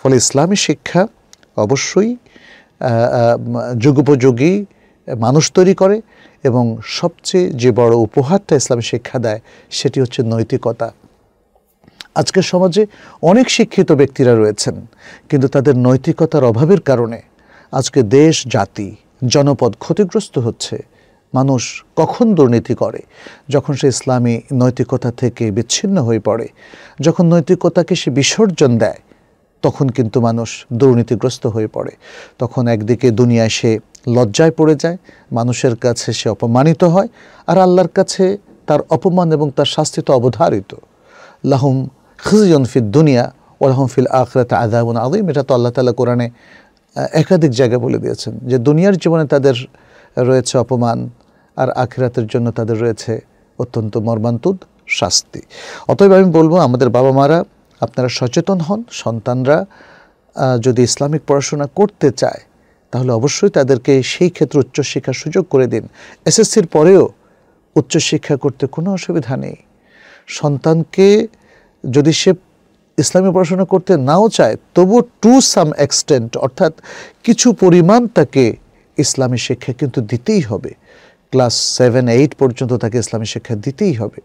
ফলে ইসলামী শিক্ষা অবশ্যই যুগোপযোগী মানুষ তৈরি করে এবং সবচেয়ে যে বড় উপহারটা ইসলামী শিক্ষা দেয় সেটি হচ্ছে নৈতিকতা আজকের সমাজে অনেক শিক্ষিত ব্যক্তিরা রয়েছেন কিন্তু তাদের নৈতিকতার অভাবের কারণে আজকে দেশ জাতি জনপদ ক্ষতিগ্রস্ত হচ্ছে মানুষ কখন দুর্নীতি করে যখন সে ইসলামী নৈতিকতা থেকে বিচ্ছিন্ন হয়ে পড়ে যখন নৈতিকতাকে সে বিসর্জন দেয় তখন কিন্তু মানুষ দুর্নীতিগ্রস্ত হয়ে পড়ে তখন একদিকে দুনিয়ায় সে লজ্জায় পড়ে যায় মানুষের কাছে সে অপমানিত হয় আর আল্লাহর কাছে তার অপমান এবং তার শাস্তি তো অবধারিত লাহুম খিজিয়ন দুনিয়া ওলাহমফিল ফিল আখরাত আদাবন আদিম এটা তো আল্লাহ তালা কোরআনে একাধিক জায়গায় বলে দিয়েছেন যে দুনিয়ার জীবনে তাদের রয়েছে অপমান আর আখিরাতের জন্য তাদের রয়েছে অত্যন্ত মর্মান্তুদ শাস্তি অতএব আমি বলবো আমাদের বাবা মারা আপনারা সচেতন হন সন্তানরা যদি ইসলামিক পড়াশোনা করতে চায় তাহলে অবশ্যই তাদেরকে সেই ক্ষেত্রে উচ্চশিক্ষার সুযোগ করে দিন এসএসসির পরেও উচ্চশিক্ষা করতে কোনো অসুবিধা নেই সন্তানকে যদি সে ইসলামী পড়াশোনা করতে নাও চায় তবু টু সাম এক্সটেন্ট অর্থাৎ কিছু পরিমাণ তাকে ইসলামী শিক্ষা কিন্তু দিতেই হবে ক্লাস সেভেন এইট পর্যন্ত তাকে ইসলামী শিক্ষা দিতেই হবে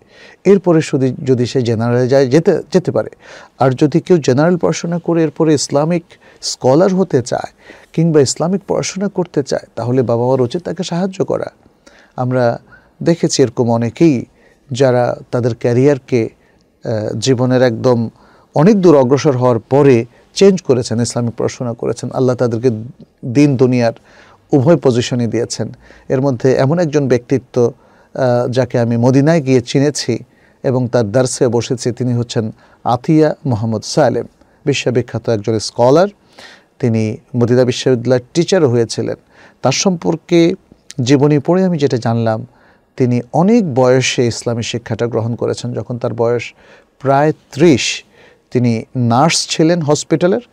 এরপরে শুধু যদি সে জেনারেলে যায় যেতে যেতে পারে আর যদি কেউ জেনারেল পড়াশোনা করে এরপরে ইসলামিক স্কলার হতে চায় কিংবা ইসলামিক পড়াশোনা করতে চায় তাহলে বাবা মার উচিত তাকে সাহায্য করা আমরা দেখেছি এরকম অনেকেই যারা তাদের ক্যারিয়ারকে জীবনের একদম অনেক দূর অগ্রসর হওয়ার পরে চেঞ্জ করেছেন ইসলামিক পড়াশোনা করেছেন আল্লাহ তাদেরকে দিন দুনিয়ার উভয় পজিশনই দিয়েছেন এর মধ্যে এমন একজন ব্যক্তিত্ব যাকে আমি মদিনায় গিয়ে চিনেছি এবং তার দার্সে বসেছি তিনি হচ্ছেন আতিয়া মোহাম্মদ সালেম বিশ্ববিখ্যাত একজন স্কলার তিনি মদিনা বিশ্ববিদ্যালয়ের টিচারও হয়েছিলেন তার সম্পর্কে জীবনী পড়ে আমি যেটা জানলাম তিনি অনেক বয়সে ইসলামী শিক্ষাটা গ্রহণ করেছেন যখন তার বয়স প্রায় ত্রিশ তিনি নার্স ছিলেন হসপিটালের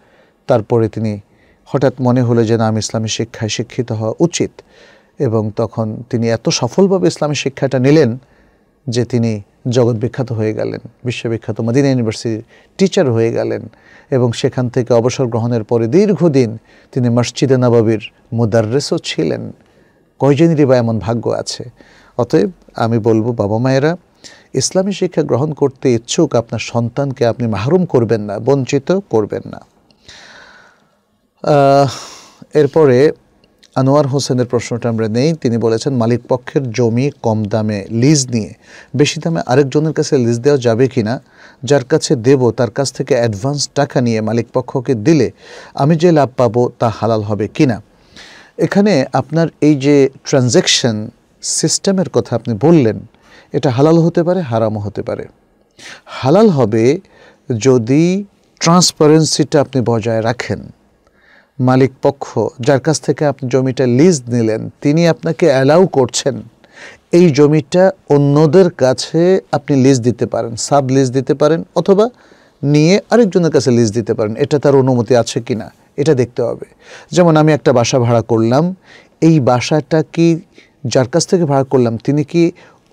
তারপরে তিনি হঠাৎ মনে হলো যে না আমি ইসলামী শিক্ষায় শিক্ষিত হওয়া উচিত এবং তখন তিনি এত সফলভাবে ইসলামী শিক্ষাটা নিলেন যে তিনি জগৎ বিখ্যাত হয়ে গেলেন বিশ্ববিখ্যাত মদিনা ইউনিভার্সিটির টিচার হয়ে গেলেন এবং সেখান থেকে অবসর গ্রহণের পরে দীর্ঘদিন তিনি মসজিদে নবাবির মুদার্রেসও ছিলেন কয়জনেরই বা এমন ভাগ্য আছে অতএব আমি বলবো বাবা মায়েরা ইসলামী শিক্ষা গ্রহণ করতে ইচ্ছুক আপনার সন্তানকে আপনি মাহরুম করবেন না বঞ্চিত করবেন না এরপরে আনোয়ার হোসেনের প্রশ্নটা আমরা নেই তিনি বলেছেন মালিক পক্ষের জমি কম দামে লিজ নিয়ে বেশি দামে আরেকজনের কাছে লিজ দেওয়া যাবে কি না যার কাছে দেব তার কাছ থেকে অ্যাডভান্স টাকা নিয়ে মালিক পক্ষকে দিলে আমি যে লাভ পাবো তা হালাল হবে কি না এখানে আপনার এই যে ট্রানজ্যাকশন সিস্টেমের কথা আপনি বললেন এটা হালাল হতে পারে হারামও হতে পারে হালাল হবে যদি ট্রান্সপারেন্সিটা আপনি বজায় রাখেন মালিক পক্ষ যার কাছ থেকে আপনি জমিটা লিজ নিলেন তিনি আপনাকে অ্যালাউ করছেন এই জমিটা অন্যদের কাছে আপনি লিজ দিতে পারেন সাব লিজ দিতে পারেন অথবা নিয়ে আরেকজনের কাছে লিজ দিতে পারেন এটা তার অনুমতি আছে কি না এটা দেখতে হবে যেমন আমি একটা বাসা ভাড়া করলাম এই বাসাটা কি যার কাছ থেকে ভাড়া করলাম তিনি কি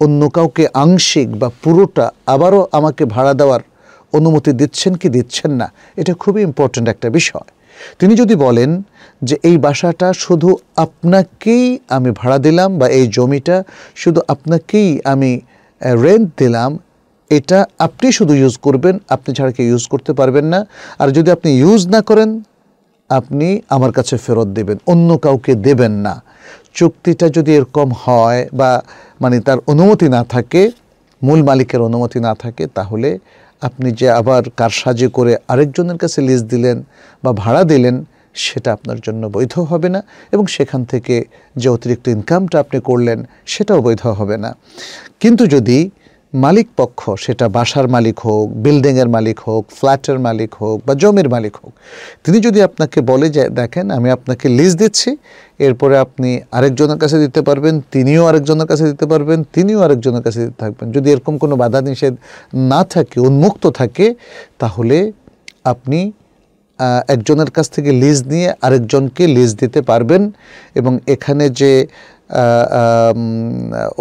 অন্য কাউকে আংশিক বা পুরোটা আবারও আমাকে ভাড়া দেওয়ার অনুমতি দিচ্ছেন কি দিচ্ছেন না এটা খুবই ইম্পর্ট্যান্ট একটা বিষয় তিনি যদি বলেন যে এই বাসাটা শুধু আপনাকেই আমি ভাড়া দিলাম বা এই জমিটা শুধু আপনাকেই আমি রেন্ট দিলাম এটা আপনি শুধু ইউজ করবেন আপনি ছাড়া কেউ ইউজ করতে পারবেন না আর যদি আপনি ইউজ না করেন আপনি আমার কাছে ফেরত দেবেন অন্য কাউকে দেবেন না চুক্তিটা যদি এরকম হয় বা মানে তার অনুমতি না থাকে মূল মালিকের অনুমতি না থাকে তাহলে আপনি যে আবার কারসাজি করে আরেকজনের কাছে লিজ দিলেন বা ভাড়া দিলেন সেটা আপনার জন্য বৈধ হবে না এবং সেখান থেকে যে অতিরিক্ত ইনকামটা আপনি করলেন সেটাও বৈধ হবে না কিন্তু যদি মালিক পক্ষ সেটা বাসার মালিক হোক বিল্ডিংয়ের মালিক হোক ফ্ল্যাটের মালিক হোক বা জমির মালিক হোক তিনি যদি আপনাকে বলে যে দেখেন আমি আপনাকে লিজ দিচ্ছি এরপরে আপনি আরেকজনের কাছে দিতে পারবেন তিনিও আরেকজনের কাছে দিতে পারবেন তিনিও আরেকজনের কাছে দিতে থাকবেন যদি এরকম কোনো বাধা নিষেধ না থাকে উন্মুক্ত থাকে তাহলে আপনি একজনের কাছ থেকে লিজ নিয়ে আরেকজনকে লিজ দিতে পারবেন এবং এখানে যে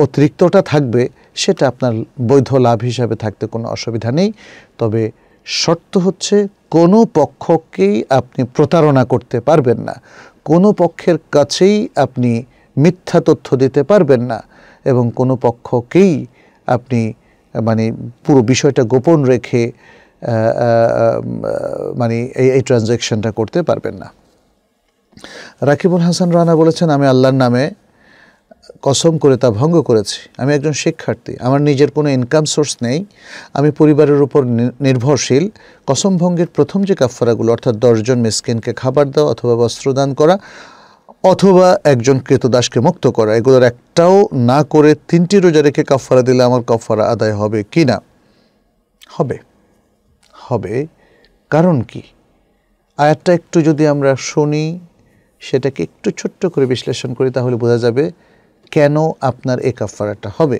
অতিরিক্তটা থাকবে সেটা আপনার বৈধ লাভ হিসাবে থাকতে কোনো অসুবিধা নেই তবে শর্ত হচ্ছে কোনো পক্ষকেই আপনি প্রতারণা করতে পারবেন না কোনো পক্ষের কাছেই আপনি মিথ্যা তথ্য দিতে পারবেন না এবং কোনো পক্ষকেই আপনি মানে পুরো বিষয়টা গোপন রেখে মানে এই এই ট্রানজ্যাকশানটা করতে পারবেন না রাকিবুল হাসান রানা বলেছেন আমি আল্লাহর নামে কসম করে তা ভঙ্গ করেছি আমি একজন শিক্ষার্থী আমার নিজের কোনো ইনকাম সোর্স নেই আমি পরিবারের উপর নির্ভরশীল কসম ভঙ্গের প্রথম যে কাফারাগুলো অর্থাৎ দশজন মিসকিনকে খাবার দেওয়া অথবা বস্ত্রদান করা অথবা একজন ক্রেতদাসকে মুক্ত করা এগুলোর একটাও না করে তিনটি রোজা রেখে কাফারা দিলে আমার কাফফারা আদায় হবে কি না হবে হবে কারণ কি আয়াতটা একটু যদি আমরা শুনি সেটাকে একটু ছোট্ট করে বিশ্লেষণ করি তাহলে বোঝা যাবে কেন আপনার এ কাফারাটা হবে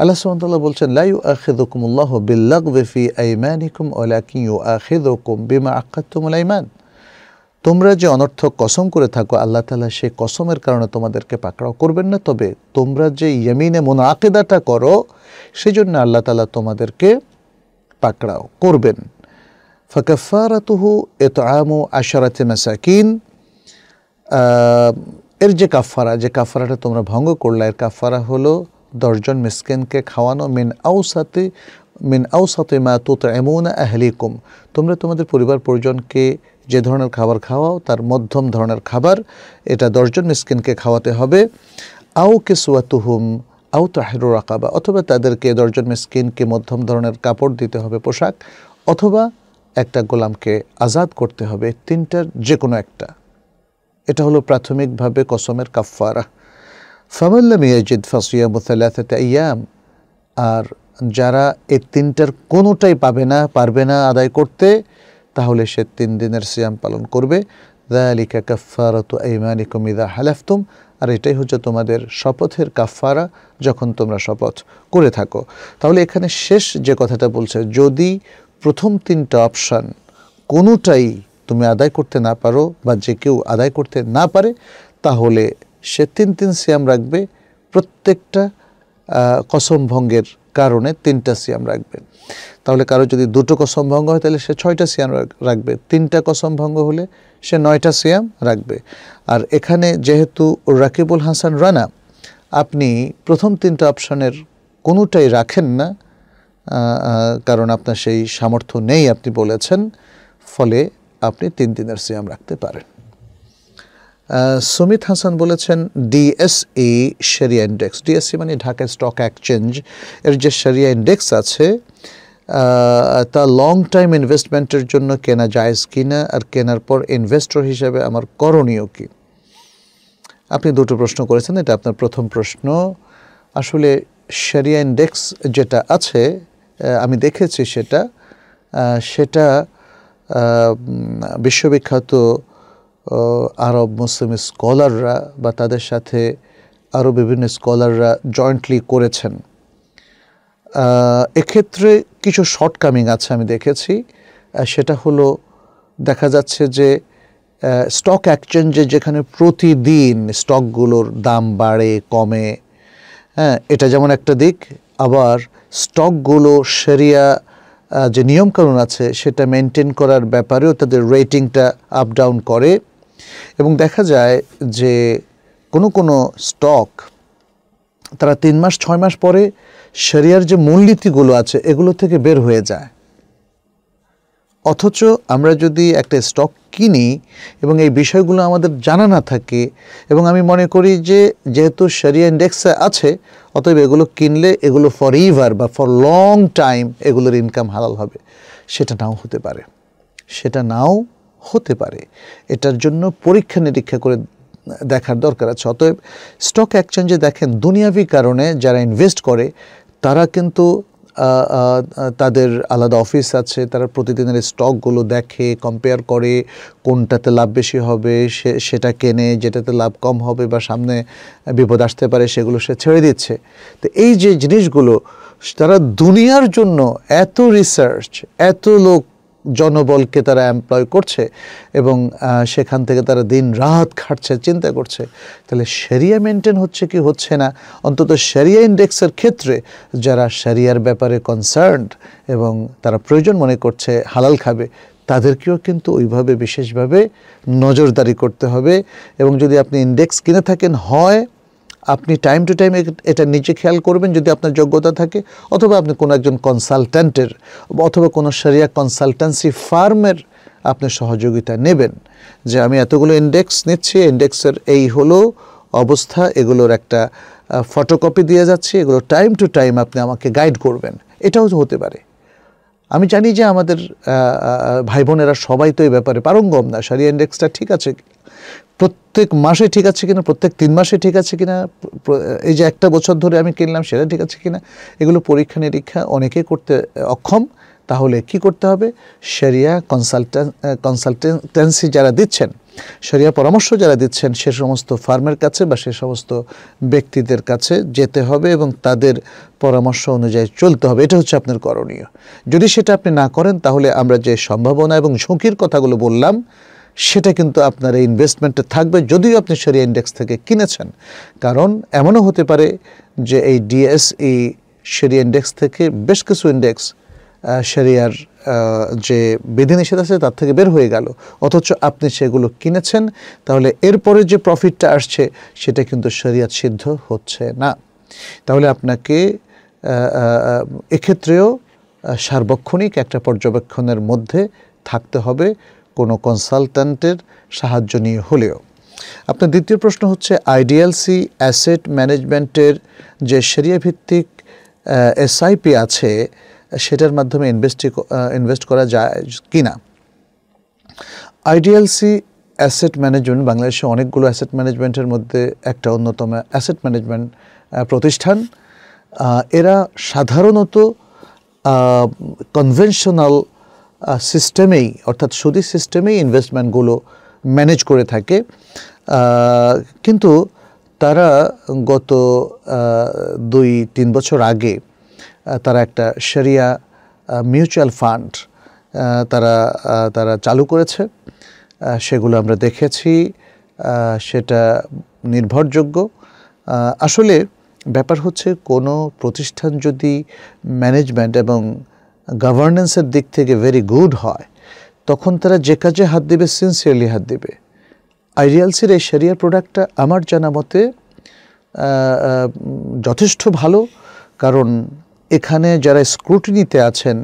আল্লাহ সুমতাল্লাহ বলছেন লাইউ আখেদকুমুল্লাহ বিল্লাক বেফি আইম্যানিকুম কি ইউ আখেদকুম বিমা আকাত্তুমুল আইমান তোমরা যে অনর্থক কসম করে থাকো আল্লাহ তালা সেই কসমের কারণে তোমাদেরকে পাকড়াও করবেন না তবে তোমরা যে ইয়ামিনে আকেদাটা করো সেজন্য আল্লাহ তালা তোমাদেরকে পাকড়াও করবেন ফকাফারাতুহু এত আমু আশারাতে মাসাকিন এর যে কাফারা যে কাফারাটা তোমরা ভঙ্গ করলা এর কাফারা হলো দশজন মিসকেনকে খাওয়ানো মিন আউসাতে মিন আউসাতে মা তোত এমন আহলিকুম তোমরা তোমাদের পরিবার পরিজনকে যে ধরনের খাবার খাওয়াও তার মধ্যম ধরনের খাবার এটা দশজন মিসকিনকে খাওয়াতে হবে আও কেসুয়াতুহুম আও তাহেরু রাকাবা অথবা তাদেরকে দশজন মিসকিনকে মধ্যম ধরনের কাপড় দিতে হবে পোশাক অথবা একটা গোলামকে আজাদ করতে হবে তিনটার যে কোনো একটা এটা হলো প্রাথমিকভাবে কসমের কাফারা ফামাল্লাম ইয়াজিদ ফাসিয়া তালাথাতে ইয়াম আর যারা এই তিনটার কোনোটাই পাবে না পারবে না আদায় করতে তাহলে সে তিন দিনের সিয়াম পালন করবে দালিকা কাফারত এইমানি ইদা হালাফতুম আর এটাই হচ্ছে তোমাদের শপথের কাফারা যখন তোমরা শপথ করে থাকো তাহলে এখানে শেষ যে কথাটা বলছে যদি প্রথম তিনটা অপশান কোনোটাই তুমি আদায় করতে না পারো বা যে কেউ আদায় করতে না পারে তাহলে সে তিন তিন সিয়াম রাখবে প্রত্যেকটা কসম ভঙ্গের কারণে তিনটা সিয়াম রাখবে তাহলে কারো যদি দুটো কসম ভঙ্গ হয় তাহলে সে ছয়টা সিয়াম রাখবে তিনটা কসম ভঙ্গ হলে সে নয়টা সিয়াম রাখবে আর এখানে যেহেতু রাকিবুল হাসান রানা আপনি প্রথম তিনটা অপশনের কোনোটাই রাখেন না কারণ আপনার সেই সামর্থ্য নেই আপনি বলেছেন ফলে আপনি তিন দিনের সিয়াম রাখতে পারেন সুমিত হাসান বলেছেন ডিএসই শেরিয়া ইন্ডেক্স ডিএসই মানে ঢাকা স্টক এক্সচেঞ্জ এর যে শেরিয়া ইন্ডেক্স আছে তা লং টাইম ইনভেস্টমেন্টের জন্য কেনা যায় কিনা আর কেনার পর ইনভেস্টর হিসেবে আমার করণীয় কি আপনি দুটো প্রশ্ন করেছেন এটা আপনার প্রথম প্রশ্ন আসলে শেরিয়া ইন্ডেক্স যেটা আছে আমি দেখেছি সেটা সেটা বিশ্ববিখ্যাত আরব মুসলিম স্কলাররা বা তাদের সাথে আরও বিভিন্ন স্কলাররা জয়েন্টলি করেছেন এক্ষেত্রে কিছু শর্টকামিং আছে আমি দেখেছি সেটা হলো দেখা যাচ্ছে যে স্টক এক্সচেঞ্জে যেখানে প্রতিদিন স্টকগুলোর দাম বাড়ে কমে হ্যাঁ এটা যেমন একটা দিক আবার স্টকগুলো সেরিয়া যে নিয়মকানুন আছে সেটা মেনটেন করার ব্যাপারেও তাদের রেটিংটা আপ ডাউন করে এবং দেখা যায় যে কোনো কোনো স্টক তারা তিন মাস ছয় মাস পরে শরিয়ার যে মূলনীতিগুলো আছে এগুলো থেকে বের হয়ে যায় অথচ আমরা যদি একটা স্টক কিনি এবং এই বিষয়গুলো আমাদের জানা না থাকে এবং আমি মনে করি যে যেহেতু সেরিয়া ইন্ডেক্সে আছে অতএব এগুলো কিনলে এগুলো ফর ইভার বা ফর লং টাইম এগুলোর ইনকাম হালাল হবে সেটা নাও হতে পারে সেটা নাও হতে পারে এটার জন্য পরীক্ষা নিরীক্ষা করে দেখার দরকার আছে অতএব স্টক এক্সচেঞ্জে দেখেন দুনিয়াবী কারণে যারা ইনভেস্ট করে তারা কিন্তু তাদের আলাদা অফিস আছে তারা প্রতিদিনের স্টকগুলো দেখে কম্পেয়ার করে কোনটাতে লাভ বেশি হবে সে সেটা কেনে যেটাতে লাভ কম হবে বা সামনে বিপদ আসতে পারে সেগুলো সে ছেড়ে দিচ্ছে তো এই যে জিনিসগুলো তারা দুনিয়ার জন্য এত রিসার্চ এত লোক জনবলকে তারা এমপ্লয় করছে এবং সেখান থেকে তারা দিন রাত খাটছে চিন্তা করছে তাহলে সেরিয়া মেনটেন হচ্ছে কি হচ্ছে না অন্তত সেরিয়া ইন্ডেক্সের ক্ষেত্রে যারা সেরিয়ার ব্যাপারে কনসার্নড এবং তারা প্রয়োজন মনে করছে হালাল খাবে তাদেরকেও কিন্তু ওইভাবে বিশেষভাবে নজরদারি করতে হবে এবং যদি আপনি ইন্ডেক্স কিনে থাকেন হয় আপনি টাইম টু টাইম এটা নিজে খেয়াল করবেন যদি আপনার যোগ্যতা থাকে অথবা আপনি কোনো একজন কনসালট্যান্টের অথবা কোনো সারিয়া কনসালট্যান্সি ফার্মের আপনি সহযোগিতা নেবেন যে আমি এতগুলো ইন্ডেক্স নিচ্ছি ইন্ডেক্সের এই হলো অবস্থা এগুলোর একটা ফটোকপি দিয়ে যাচ্ছি এগুলো টাইম টু টাইম আপনি আমাকে গাইড করবেন এটাও হতে পারে আমি জানি যে আমাদের ভাই বোনেরা সবাই তো এই ব্যাপারে পারঙ্গম না সারিয়া ইন্ডেক্সটা ঠিক আছে প্রত্যেক মাসে ঠিক আছে কিনা প্রত্যেক তিন মাসে ঠিক আছে কিনা এই যে একটা বছর ধরে আমি কিনলাম সেটা ঠিক আছে কিনা এগুলো পরীক্ষা নিরীক্ষা অনেকে করতে অক্ষম তাহলে কি করতে হবে সেরিয়া কনসালটেন কনসালটেন্সি যারা দিচ্ছেন সেরিয়া পরামর্শ যারা দিচ্ছেন সে সমস্ত ফার্মের কাছে বা সে সমস্ত ব্যক্তিদের কাছে যেতে হবে এবং তাদের পরামর্শ অনুযায়ী চলতে হবে এটা হচ্ছে আপনার করণীয় যদি সেটা আপনি না করেন তাহলে আমরা যে সম্ভাবনা এবং ঝুঁকির কথাগুলো বললাম সেটা কিন্তু আপনার এই ইনভেস্টমেন্টে থাকবে যদিও আপনি সেরিয়া ইন্ডেক্স থেকে কিনেছেন কারণ এমনও হতে পারে যে এই ডিএসই সেরিয়া ইন্ডেক্স থেকে বেশ কিছু ইন্ডেক্স সেরিয়ার যে বিধিনিষেধ আছে তার থেকে বের হয়ে গেল অথচ আপনি সেগুলো কিনেছেন তাহলে এরপরে যে প্রফিটটা আসছে সেটা কিন্তু শরিয়াত সিদ্ধ হচ্ছে না তাহলে আপনাকে এক্ষেত্রেও সার্বক্ষণিক একটা পর্যবেক্ষণের মধ্যে থাকতে হবে কোনো কনসালট্যান্টের সাহায্য নিয়ে হলেও আপনার দ্বিতীয় প্রশ্ন হচ্ছে আইডিএলসি অ্যাসেট ম্যানেজমেন্টের যে সেরিয়া ভিত্তিক এসআইপি আছে সেটার মাধ্যমে ইনভেস্টি ইনভেস্ট করা যায় কি না আইডিএলসি অ্যাসেট ম্যানেজমেন্ট বাংলাদেশে অনেকগুলো অ্যাসেট ম্যানেজমেন্টের মধ্যে একটা অন্যতম অ্যাসেট ম্যানেজমেন্ট প্রতিষ্ঠান এরা সাধারণত কনভেনশনাল সিস্টেমেই অর্থাৎ সুদি সিস্টেমেই ইনভেস্টমেন্টগুলো ম্যানেজ করে থাকে কিন্তু তারা গত দুই তিন বছর আগে তারা একটা সেরিয়া মিউচুয়াল ফান্ড তারা তারা চালু করেছে সেগুলো আমরা দেখেছি সেটা নির্ভরযোগ্য আসলে ব্যাপার হচ্ছে কোনো প্রতিষ্ঠান যদি ম্যানেজমেন্ট এবং গভর্নেন্সের দিক থেকে ভেরি গুড হয় তখন তারা যে কাজে হাত দেবে সিনসিয়ারলি হাত দেবে আইডিয়ালসির এই সেরিয়ার প্রোডাক্টটা আমার জানা মতে যথেষ্ট ভালো কারণ এখানে যারা স্ক্রুটিনিতে আছেন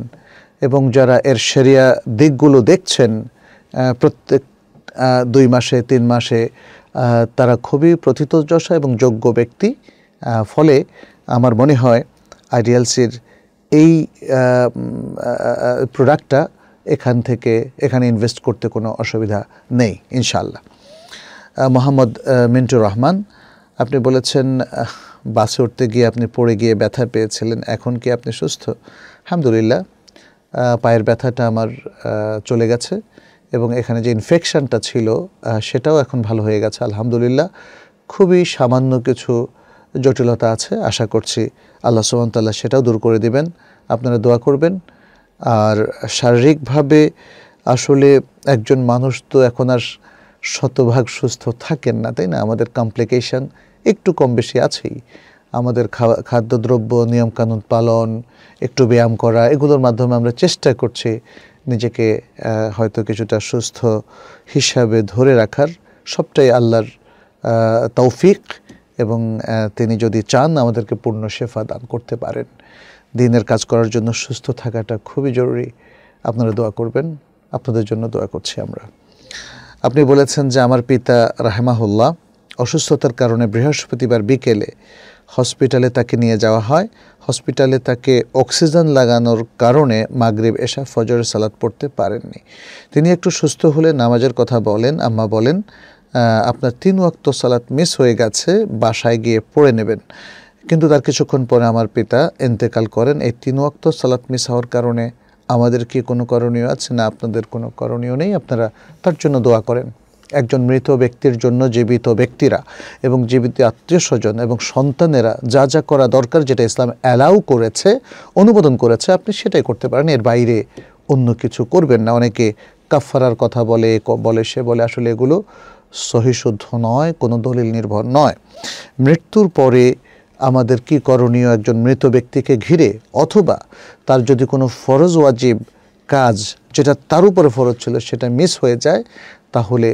এবং যারা এর সেরিয়া দিকগুলো দেখছেন প্রত্যেক দুই মাসে তিন মাসে তারা খুবই প্রথিতযশা এবং যোগ্য ব্যক্তি ফলে আমার মনে হয় আইডিয়ালসির এই প্রোডাক্টটা এখান থেকে এখানে ইনভেস্ট করতে কোনো অসুবিধা নেই ইনশাল্লাহ মোহাম্মদ মিন্টুর রহমান আপনি বলেছেন বাসে উঠতে গিয়ে আপনি পড়ে গিয়ে ব্যথা পেয়েছিলেন এখন কি আপনি সুস্থ আলহামদুলিল্লাহ পায়ের ব্যথাটা আমার চলে গেছে এবং এখানে যে ইনফেকশানটা ছিল সেটাও এখন ভালো হয়ে গেছে আলহামদুলিল্লাহ খুবই সামান্য কিছু জটিলতা আছে আশা করছি আল্লাহ সুবাহতাল্লাহ সেটাও দূর করে দিবেন আপনারা দোয়া করবেন আর শারীরিকভাবে আসলে একজন মানুষ তো এখন আর শতভাগ সুস্থ থাকেন না তাই না আমাদের কমপ্লিকেশান একটু কম বেশি আছেই আমাদের খাওয়া খাদ্যদ্রব্য নিয়মকানুন পালন একটু ব্যায়াম করা এগুলোর মাধ্যমে আমরা চেষ্টা করছি নিজেকে হয়তো কিছুটা সুস্থ হিসাবে ধরে রাখার সবটাই আল্লাহর তৌফিক এবং তিনি যদি চান আমাদেরকে পূর্ণ শেফা দান করতে পারেন দিনের কাজ করার জন্য সুস্থ থাকাটা খুবই জরুরি আপনারা দোয়া করবেন আপনাদের জন্য দোয়া করছি আমরা আপনি বলেছেন যে আমার পিতা রাহেমাহুল্লাহ অসুস্থতার কারণে বৃহস্পতিবার বিকেলে হসপিটালে তাকে নিয়ে যাওয়া হয় হসপিটালে তাকে অক্সিজেন লাগানোর কারণে মাগরিব এসা ফজরের সালাদ পড়তে পারেননি তিনি একটু সুস্থ হলে নামাজের কথা বলেন আম্মা বলেন আপনার তিন ওয়াক্ত সালাত মিস হয়ে গেছে বাসায় গিয়ে পড়ে নেবেন কিন্তু তার কিছুক্ষণ পরে আমার পিতা এন্তেকাল করেন এই তিন ওয়াক্ত সালাত মিস হওয়ার কারণে আমাদের কি কোনো করণীয় আছে না আপনাদের কোনো করণীয় নেই আপনারা তার জন্য দোয়া করেন একজন মৃত ব্যক্তির জন্য জীবিত ব্যক্তিরা এবং জীবিত আত্মীয় স্বজন এবং সন্তানেরা যা যা করা দরকার যেটা ইসলাম অ্যালাউ করেছে অনুমোদন করেছে আপনি সেটাই করতে পারেন এর বাইরে অন্য কিছু করবেন না অনেকে কাফারার কথা বলে বলে সে বলে আসলে এগুলো সহিশুদ্ধ নয় কোনো দলিল নির্ভর নয় মৃত্যুর পরে আমাদের কি করণীয় একজন মৃত ব্যক্তিকে ঘিরে অথবা তার যদি কোনো ফরজ ওয়াজিব কাজ যেটা তার উপরে ফরজ ছিল সেটা মিস হয়ে যায় তাহলে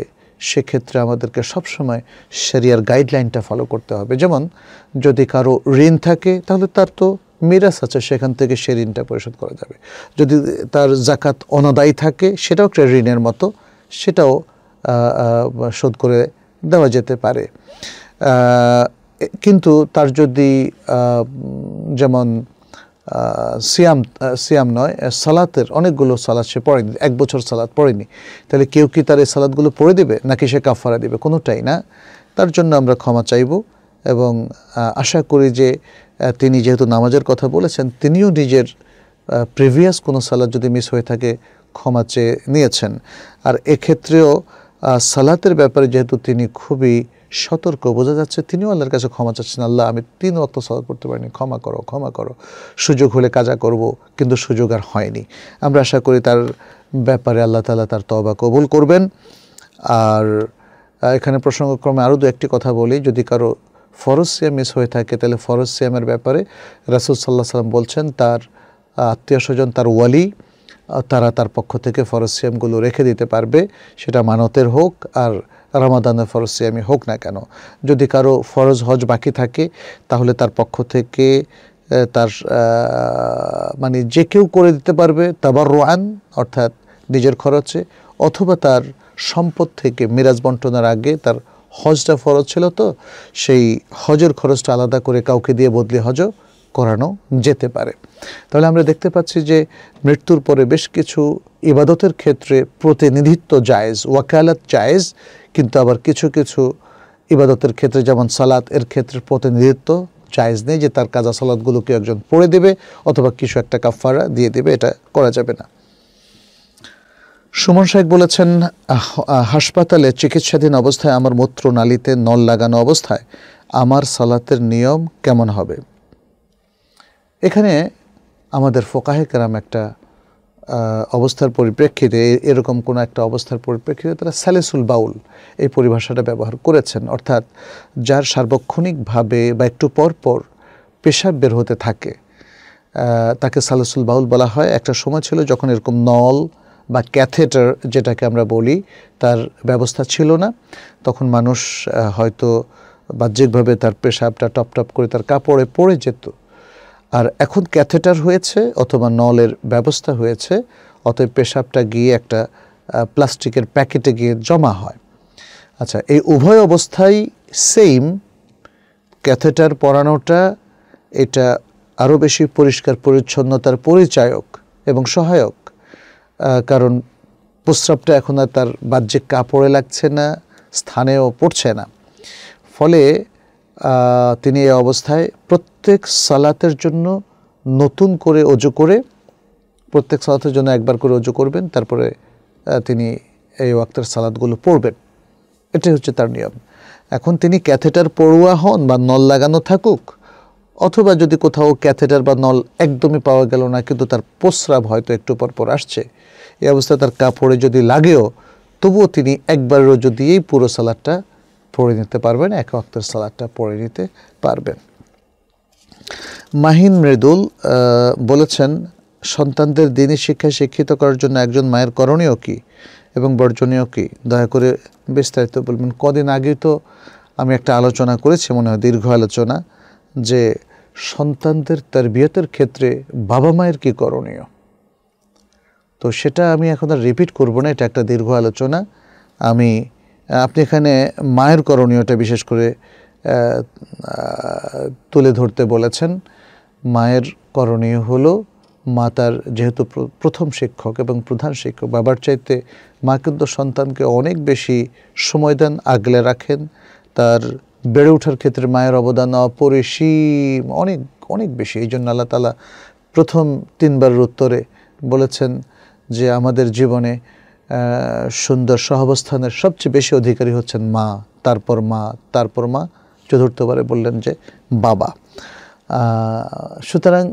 সেক্ষেত্রে আমাদেরকে সবসময় সেরিয়ার গাইডলাইনটা ফলো করতে হবে যেমন যদি কারো ঋণ থাকে তাহলে তার তো মিরাস আছে সেখান থেকে সে ঋণটা পরিশোধ করা যাবে যদি তার জাকাত অনাদায়ী থাকে সেটাও একটা ঋণের মতো সেটাও শোধ করে দেওয়া যেতে পারে কিন্তু তার যদি যেমন সিয়াম সিয়াম নয় সালাতের অনেকগুলো সালাদ সে পড়েনি এক বছর সালাদ পড়েনি তাহলে কেউ কি তার এই সালাদগুলো পড়ে দেবে নাকি সে কাফারা দেবে কোনোটাই না তার জন্য আমরা ক্ষমা চাইব এবং আশা করি যে তিনি যেহেতু নামাজের কথা বলেছেন তিনিও নিজের প্রিভিয়াস কোনো সালাদ যদি মিস হয়ে থাকে ক্ষমা চেয়ে নিয়েছেন আর এক্ষেত্রেও সালাতের ব্যাপারে যেহেতু তিনি খুবই সতর্ক বোঝা যাচ্ছে তিনিও আল্লাহর কাছে ক্ষমা চাচ্ছেন আল্লাহ আমি তিন অক্ত সলাদ করতে পারিনি ক্ষমা করো ক্ষমা করো সুযোগ হলে কাজা করব কিন্তু সুযোগ আর হয়নি আমরা আশা করি তার ব্যাপারে আল্লাহ তালা তার তবা কবুল করবেন আর এখানে প্রসঙ্গক্রমে আরও দু একটি কথা বলি যদি কারো ফরজ সিয়াম মিস হয়ে থাকে তাহলে ফরজ সিয়ামের ব্যাপারে রাসুল সাল্লাহ সাল্লাম বলছেন তার আত্মীয় স্বজন তার ওয়ালি তারা তার পক্ষ থেকে ফরসিয়ামগুলো রেখে দিতে পারবে সেটা মানতের হোক আর রামাদানের ফরসিয়ামি হোক না কেন যদি কারো ফরজ হজ বাকি থাকে তাহলে তার পক্ষ থেকে তার মানে যে কেউ করে দিতে পারবে তাবার রোয়ান অর্থাৎ নিজের খরচে অথবা তার সম্পদ থেকে মিরাজ বন্টনের আগে তার হজটা ফরজ ছিল তো সেই হজের খরচটা আলাদা করে কাউকে দিয়ে বদলি হজও করানো যেতে পারে তাহলে আমরা দেখতে পাচ্ছি যে মৃত্যুর পরে বেশ কিছু ইবাদতের ক্ষেত্রে প্রতিনিধিত্ব জায়েজ ওয়াকালাত জায়েজ কিন্তু আবার কিছু কিছু ইবাদতের ক্ষেত্রে যেমন সালাত এর ক্ষেত্রে প্রতিনিধিত্ব জায়েজ নেই যে তার কাজা সালাদগুলোকে একজন পড়ে দেবে অথবা কিছু একটা কাফারা দিয়ে দেবে এটা করা যাবে না সুমন শেখ বলেছেন হাসপাতালে চিকিৎসাধীন অবস্থায় আমার মূত্রনালীতে নল লাগানো অবস্থায় আমার সালাতের নিয়ম কেমন হবে এখানে আমাদের ফোকাহে কেরাম একটা অবস্থার পরিপ্রেক্ষিতে এরকম কোনো একটা অবস্থার পরিপ্রেক্ষিতে তারা স্যালেসুল বাউল এই পরিভাষাটা ব্যবহার করেছেন অর্থাৎ যার সার্বক্ষণিকভাবে বা একটু পরপর পেশাব বের হতে থাকে তাকে সালেসুল বাউল বলা হয় একটা সময় ছিল যখন এরকম নল বা ক্যাথেটার যেটাকে আমরা বলি তার ব্যবস্থা ছিল না তখন মানুষ হয়তো বাহ্যিকভাবে তার পেশাবটা টপ টপ করে তার কাপড়ে পড়ে যেত আর এখন ক্যাথেটার হয়েছে অথবা নলের ব্যবস্থা হয়েছে অতএব পেশাবটা গিয়ে একটা প্লাস্টিকের প্যাকেটে গিয়ে জমা হয় আচ্ছা এই উভয় অবস্থাই সেম ক্যাথেটার পরানোটা এটা আরও বেশি পরিষ্কার পরিচ্ছন্নতার পরিচায়ক এবং সহায়ক কারণ প্রস্রাবটা এখন আর তার বাহ্যিক কাপড়ে লাগছে না স্থানেও পড়ছে না ফলে তিনি এই অবস্থায় প্রত্যেক সালাতের জন্য নতুন করে অজু করে প্রত্যেক সালাতের জন্য একবার করে অজু করবেন তারপরে তিনি এই ওয়াক্তের সালাদগুলো পড়বেন এটাই হচ্ছে তার নিয়ম এখন তিনি ক্যাথেটার পড়ুয়া হন বা নল লাগানো থাকুক অথবা যদি কোথাও ক্যাথেটার বা নল একদমই পাওয়া গেল না কিন্তু তার প্রস্রাব হয়তো একটু পর পর আসছে এই অবস্থায় তার কাপড়ে যদি লাগেও তবুও তিনি একবার রোজু দিয়েই পুরো সালাদটা পড়ে নিতে পারবেন এক অক্তের সালাদটা পড়ে নিতে পারবেন মাহিন মৃদুল বলেছেন সন্তানদের দিনই শিক্ষায় শিক্ষিত করার জন্য একজন মায়ের করণীয় কি এবং বর্জনীয় কি দয়া করে বিস্তারিত বলবেন কদিন আগে তো আমি একটা আলোচনা করেছি মনে হয় দীর্ঘ আলোচনা যে সন্তানদের তারবিয়তের ক্ষেত্রে বাবা মায়ের কি করণীয় তো সেটা আমি এখন আর রিপিট করব না এটা একটা দীর্ঘ আলোচনা আমি আপনি এখানে মায়ের করণীয়টা বিশেষ করে তুলে ধরতে বলেছেন মায়ের করণীয় হলো মা তার যেহেতু প্রথম শিক্ষক এবং প্রধান শিক্ষক বাবার চাইতে মা কিন্তু সন্তানকে অনেক বেশি সময় দেন আগলে রাখেন তার বেড়ে ওঠার ক্ষেত্রে মায়ের অবদান অপরিসীম অনেক অনেক বেশি এই জন্য আল্লাহ তালা প্রথম তিনবারের উত্তরে বলেছেন যে আমাদের জীবনে সুন্দর সহাবস্থানের সবচেয়ে বেশি অধিকারী হচ্ছেন মা তারপর মা তারপর মা চতুর্থবারে বললেন যে বাবা সুতরাং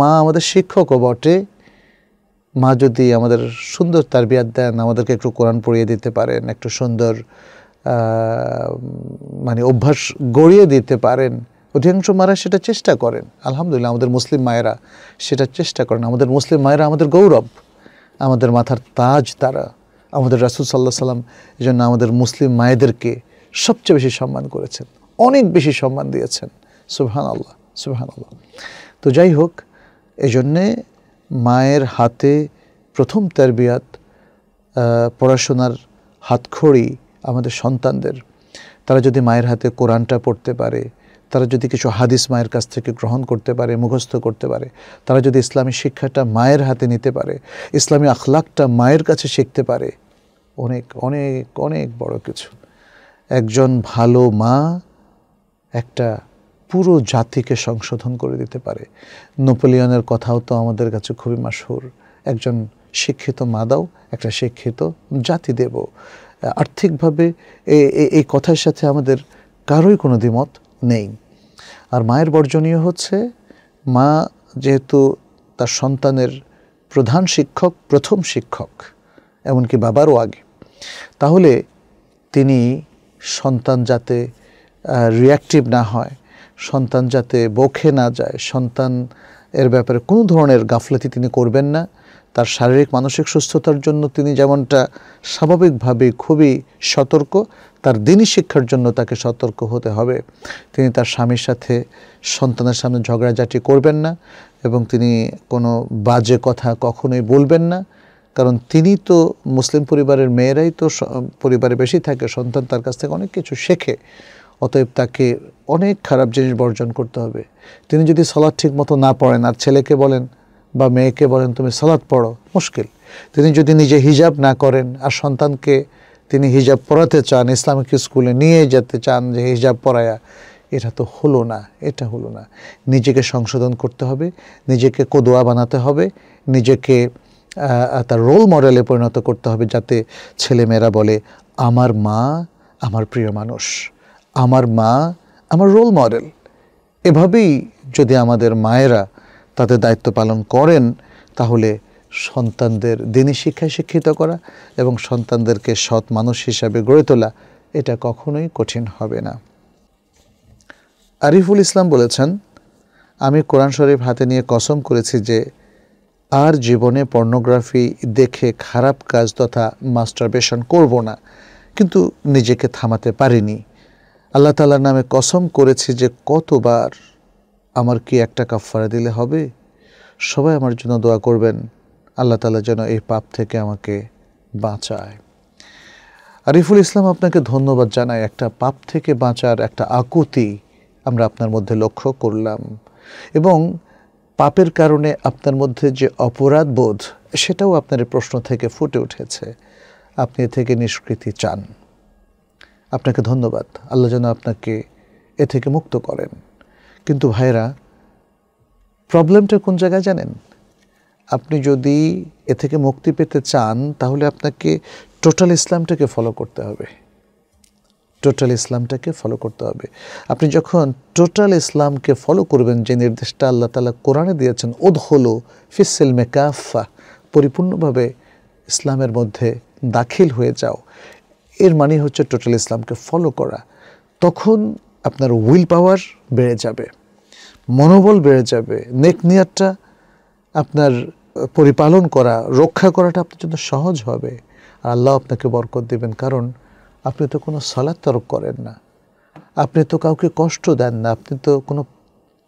মা আমাদের শিক্ষকও বটে মা যদি আমাদের সুন্দর তারবিয়াত দেন আমাদেরকে একটু কোরআন পড়িয়ে দিতে পারেন একটু সুন্দর মানে অভ্যাস গড়িয়ে দিতে পারেন অধিকাংশ মারা সেটা চেষ্টা করেন আলহামদুলিল্লাহ আমাদের মুসলিম মায়েরা সেটা চেষ্টা করেন আমাদের মুসলিম মায়েরা আমাদের গৌরব আমাদের মাথার তাজ তারা আমাদের রাসুল সাল্লাহ সাল্লাম এই জন্য আমাদের মুসলিম মায়েদেরকে সবচেয়ে বেশি সম্মান করেছেন অনেক বেশি সম্মান দিয়েছেন সুবহান আল্লাহ সুবহান আল্লাহ তো যাই হোক এজন্যে মায়ের হাতে প্রথম তেরবিয়াত পড়াশোনার হাতখড়ি আমাদের সন্তানদের তারা যদি মায়ের হাতে কোরআনটা পড়তে পারে তারা যদি কিছু হাদিস মায়ের কাছ থেকে গ্রহণ করতে পারে মুখস্থ করতে পারে তারা যদি ইসলামী শিক্ষাটা মায়ের হাতে নিতে পারে ইসলামী আখলাকটা মায়ের কাছে শিখতে পারে অনেক অনেক অনেক বড় কিছু একজন ভালো মা একটা পুরো জাতিকে সংশোধন করে দিতে পারে নোপোলিয়নের কথাও তো আমাদের কাছে খুবই মাসুর একজন শিক্ষিত মা দাও একটা শিক্ষিত জাতি দেব আর্থিকভাবে এই কথার সাথে আমাদের কারোই কোনো দ্বিমত নেই আর মায়ের বর্জনীয় হচ্ছে মা যেহেতু তার সন্তানের প্রধান শিক্ষক প্রথম শিক্ষক এমনকি বাবারও আগে তাহলে তিনি সন্তান যাতে রিয়াক্টিভ না হয় সন্তান যাতে বখে না যায় সন্তান এর ব্যাপারে কোনো ধরনের গাফলাতি তিনি করবেন না তার শারীরিক মানসিক সুস্থতার জন্য তিনি যেমনটা স্বাভাবিকভাবে খুবই সতর্ক তার দিনই শিক্ষার জন্য তাকে সতর্ক হতে হবে তিনি তার স্বামীর সাথে সন্তানের সামনে ঝগড়াঝাটি করবেন না এবং তিনি কোনো বাজে কথা কখনোই বলবেন না কারণ তিনি তো মুসলিম পরিবারের মেয়েরাই তো পরিবারে বেশি থাকে সন্তান তার কাছ থেকে অনেক কিছু শেখে অতএব তাকে অনেক খারাপ জিনিস বর্জন করতে হবে তিনি যদি সালাদ ঠিক মতো না পড়েন আর ছেলেকে বলেন বা মেয়েকে বলেন তুমি সালাদ পড়ো মুশকিল তিনি যদি নিজে হিজাব না করেন আর সন্তানকে তিনি হিজাব পড়াতে চান ইসলামিক স্কুলে নিয়ে যেতে চান যে হিজাব পড়ায়া এটা তো হলো না এটা হলো না নিজেকে সংশোধন করতে হবে নিজেকে কোদোয়া বানাতে হবে নিজেকে তার রোল মডেলে পরিণত করতে হবে যাতে ছেলেমেয়েরা বলে আমার মা আমার প্রিয় মানুষ আমার মা আমার রোল মডেল এভাবেই যদি আমাদের মায়েরা তাদের দায়িত্ব পালন করেন তাহলে সন্তানদের দিনী শিক্ষায় শিক্ষিত করা এবং সন্তানদেরকে সৎ মানুষ হিসাবে গড়ে তোলা এটা কখনোই কঠিন হবে না আরিফুল ইসলাম বলেছেন আমি কোরআন শরীফ হাতে নিয়ে কসম করেছি যে আর জীবনে পর্নোগ্রাফি দেখে খারাপ কাজ তথা মাস্টারবেশন করব না কিন্তু নিজেকে থামাতে পারিনি আল্লাহ তালার নামে কসম করেছি যে কতবার আমার কি একটা কাফারা দিলে হবে সবাই আমার জন্য দোয়া করবেন আল্লাহ তালা যেন এই পাপ থেকে আমাকে বাঁচায় আরিফুল ইসলাম আপনাকে ধন্যবাদ জানাই একটা পাপ থেকে বাঁচার একটা আকুতি আমরা আপনার মধ্যে লক্ষ্য করলাম এবং পাপের কারণে আপনার মধ্যে যে অপরাধ বোধ সেটাও আপনার প্রশ্ন থেকে ফুটে উঠেছে আপনি থেকে নিষ্কৃতি চান আপনাকে ধন্যবাদ আল্লাহ যেন আপনাকে এ থেকে মুক্ত করেন কিন্তু ভাইরা প্রবলেমটা কোন জায়গায় জানেন আপনি যদি এ থেকে মুক্তি পেতে চান তাহলে আপনাকে টোটাল ইসলামটাকে ফলো করতে হবে টোটাল ইসলামটাকে ফলো করতে হবে আপনি যখন টোটাল ইসলামকে ফলো করবেন যে নির্দেশটা আল্লাহ তালা কোরআনে দিয়েছেন ওদ হলো ফিসেল মেকাফা পরিপূর্ণভাবে ইসলামের মধ্যে দাখিল হয়ে যাও এর মানে হচ্ছে টোটাল ইসলামকে ফলো করা তখন আপনার উইল পাওয়ার বেড়ে যাবে মনোবল বেড়ে যাবে নেক নেয়ারটা আপনার পরিপালন করা রক্ষা করাটা আপনার জন্য সহজ হবে আর আল্লাহ আপনাকে বরকত দেবেন কারণ আপনি তো কোনো সালাদ তরক করেন না আপনি তো কাউকে কষ্ট দেন না আপনি তো কোনো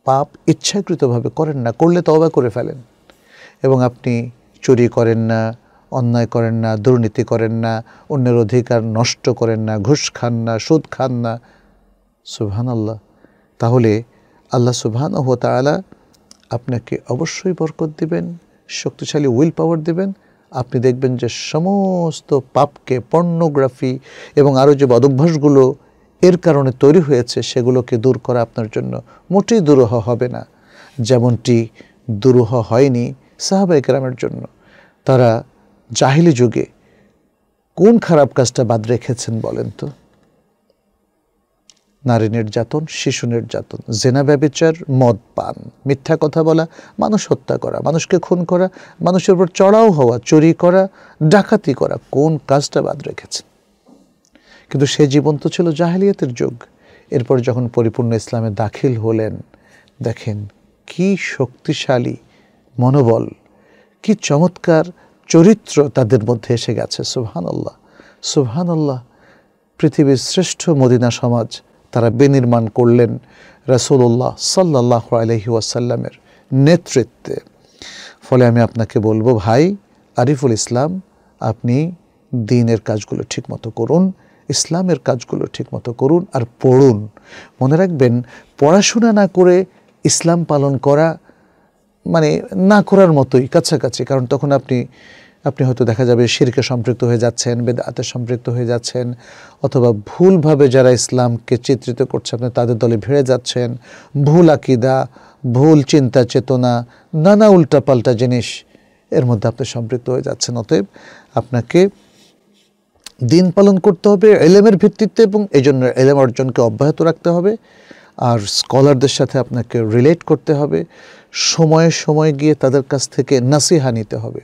পাপ ইচ্ছাকৃতভাবে করেন না করলে তবা করে ফেলেন এবং আপনি চুরি করেন না অন্যায় করেন না দুর্নীতি করেন না অন্যের অধিকার নষ্ট করেন না ঘুষ খান না সুদ খান না সুবহান আল্লাহ তাহলে আল্লাহ সুবহান ও তালা আপনাকে অবশ্যই বরকত দিবেন শক্তিশালী উইল পাওয়ার দিবেন আপনি দেখবেন যে সমস্ত পাপকে পর্নোগ্রাফি এবং আরও যে বদভ্যাসগুলো এর কারণে তৈরি হয়েছে সেগুলোকে দূর করা আপনার জন্য মোটেই দুরূহ হবে না যেমনটি দুরূহ হয়নি সাহাবাইকরামের জন্য তারা জাহিলি যুগে কোন খারাপ কাজটা বাদ রেখেছেন বলেন তো নারী নির্যাতন শিশু নির্যাতন জেনা ব্যবচার মদ পান মিথ্যা কথা বলা মানুষ হত্যা করা মানুষকে খুন করা মানুষের উপর চড়াও হওয়া চুরি করা ডাকাতি করা কোন কাজটা বাদ রেখেছেন কিন্তু সে জীবন তো ছিল জাহেলিয়াতের যুগ এরপর যখন পরিপূর্ণ ইসলামে দাখিল হলেন দেখেন কি শক্তিশালী মনোবল কি চমৎকার চরিত্র তাদের মধ্যে এসে গেছে সুবহান আল্লাহ আল্লাহ পৃথিবীর শ্রেষ্ঠ মদিনা সমাজ তারা বিনির্মাণ করলেন রাসুল্লাহ সাল্লাহ আলহি ওয়াসাল্লামের নেতৃত্বে ফলে আমি আপনাকে বলবো ভাই আরিফুল ইসলাম আপনি দিনের কাজগুলো ঠিকমতো করুন ইসলামের কাজগুলো ঠিকমতো করুন আর পড়ুন মনে রাখবেন পড়াশোনা না করে ইসলাম পালন করা মানে না করার মতোই কাছাকাছি কারণ তখন আপনি আপনি হয়তো দেখা যাবে শিরকে সম্পৃক্ত হয়ে যাচ্ছেন বেদাতে সম্পৃক্ত হয়ে যাচ্ছেন অথবা ভুলভাবে যারা ইসলামকে চিত্রিত করছে আপনি তাদের দলে ভিড়ে যাচ্ছেন ভুল আকিদা ভুল চিন্তা চেতনা নানা উল্টাপাল্টা জিনিস এর মধ্যে আপনি সম্পৃক্ত হয়ে যাচ্ছেন অতএব আপনাকে দিন পালন করতে হবে এলেমের ভিত্তিতে এবং এই জন্য এলেম অর্জনকে অব্যাহত রাখতে হবে আর স্কলারদের সাথে আপনাকে রিলেট করতে হবে সময়ে সময়ে গিয়ে তাদের কাছ থেকে নাসিহা নিতে হবে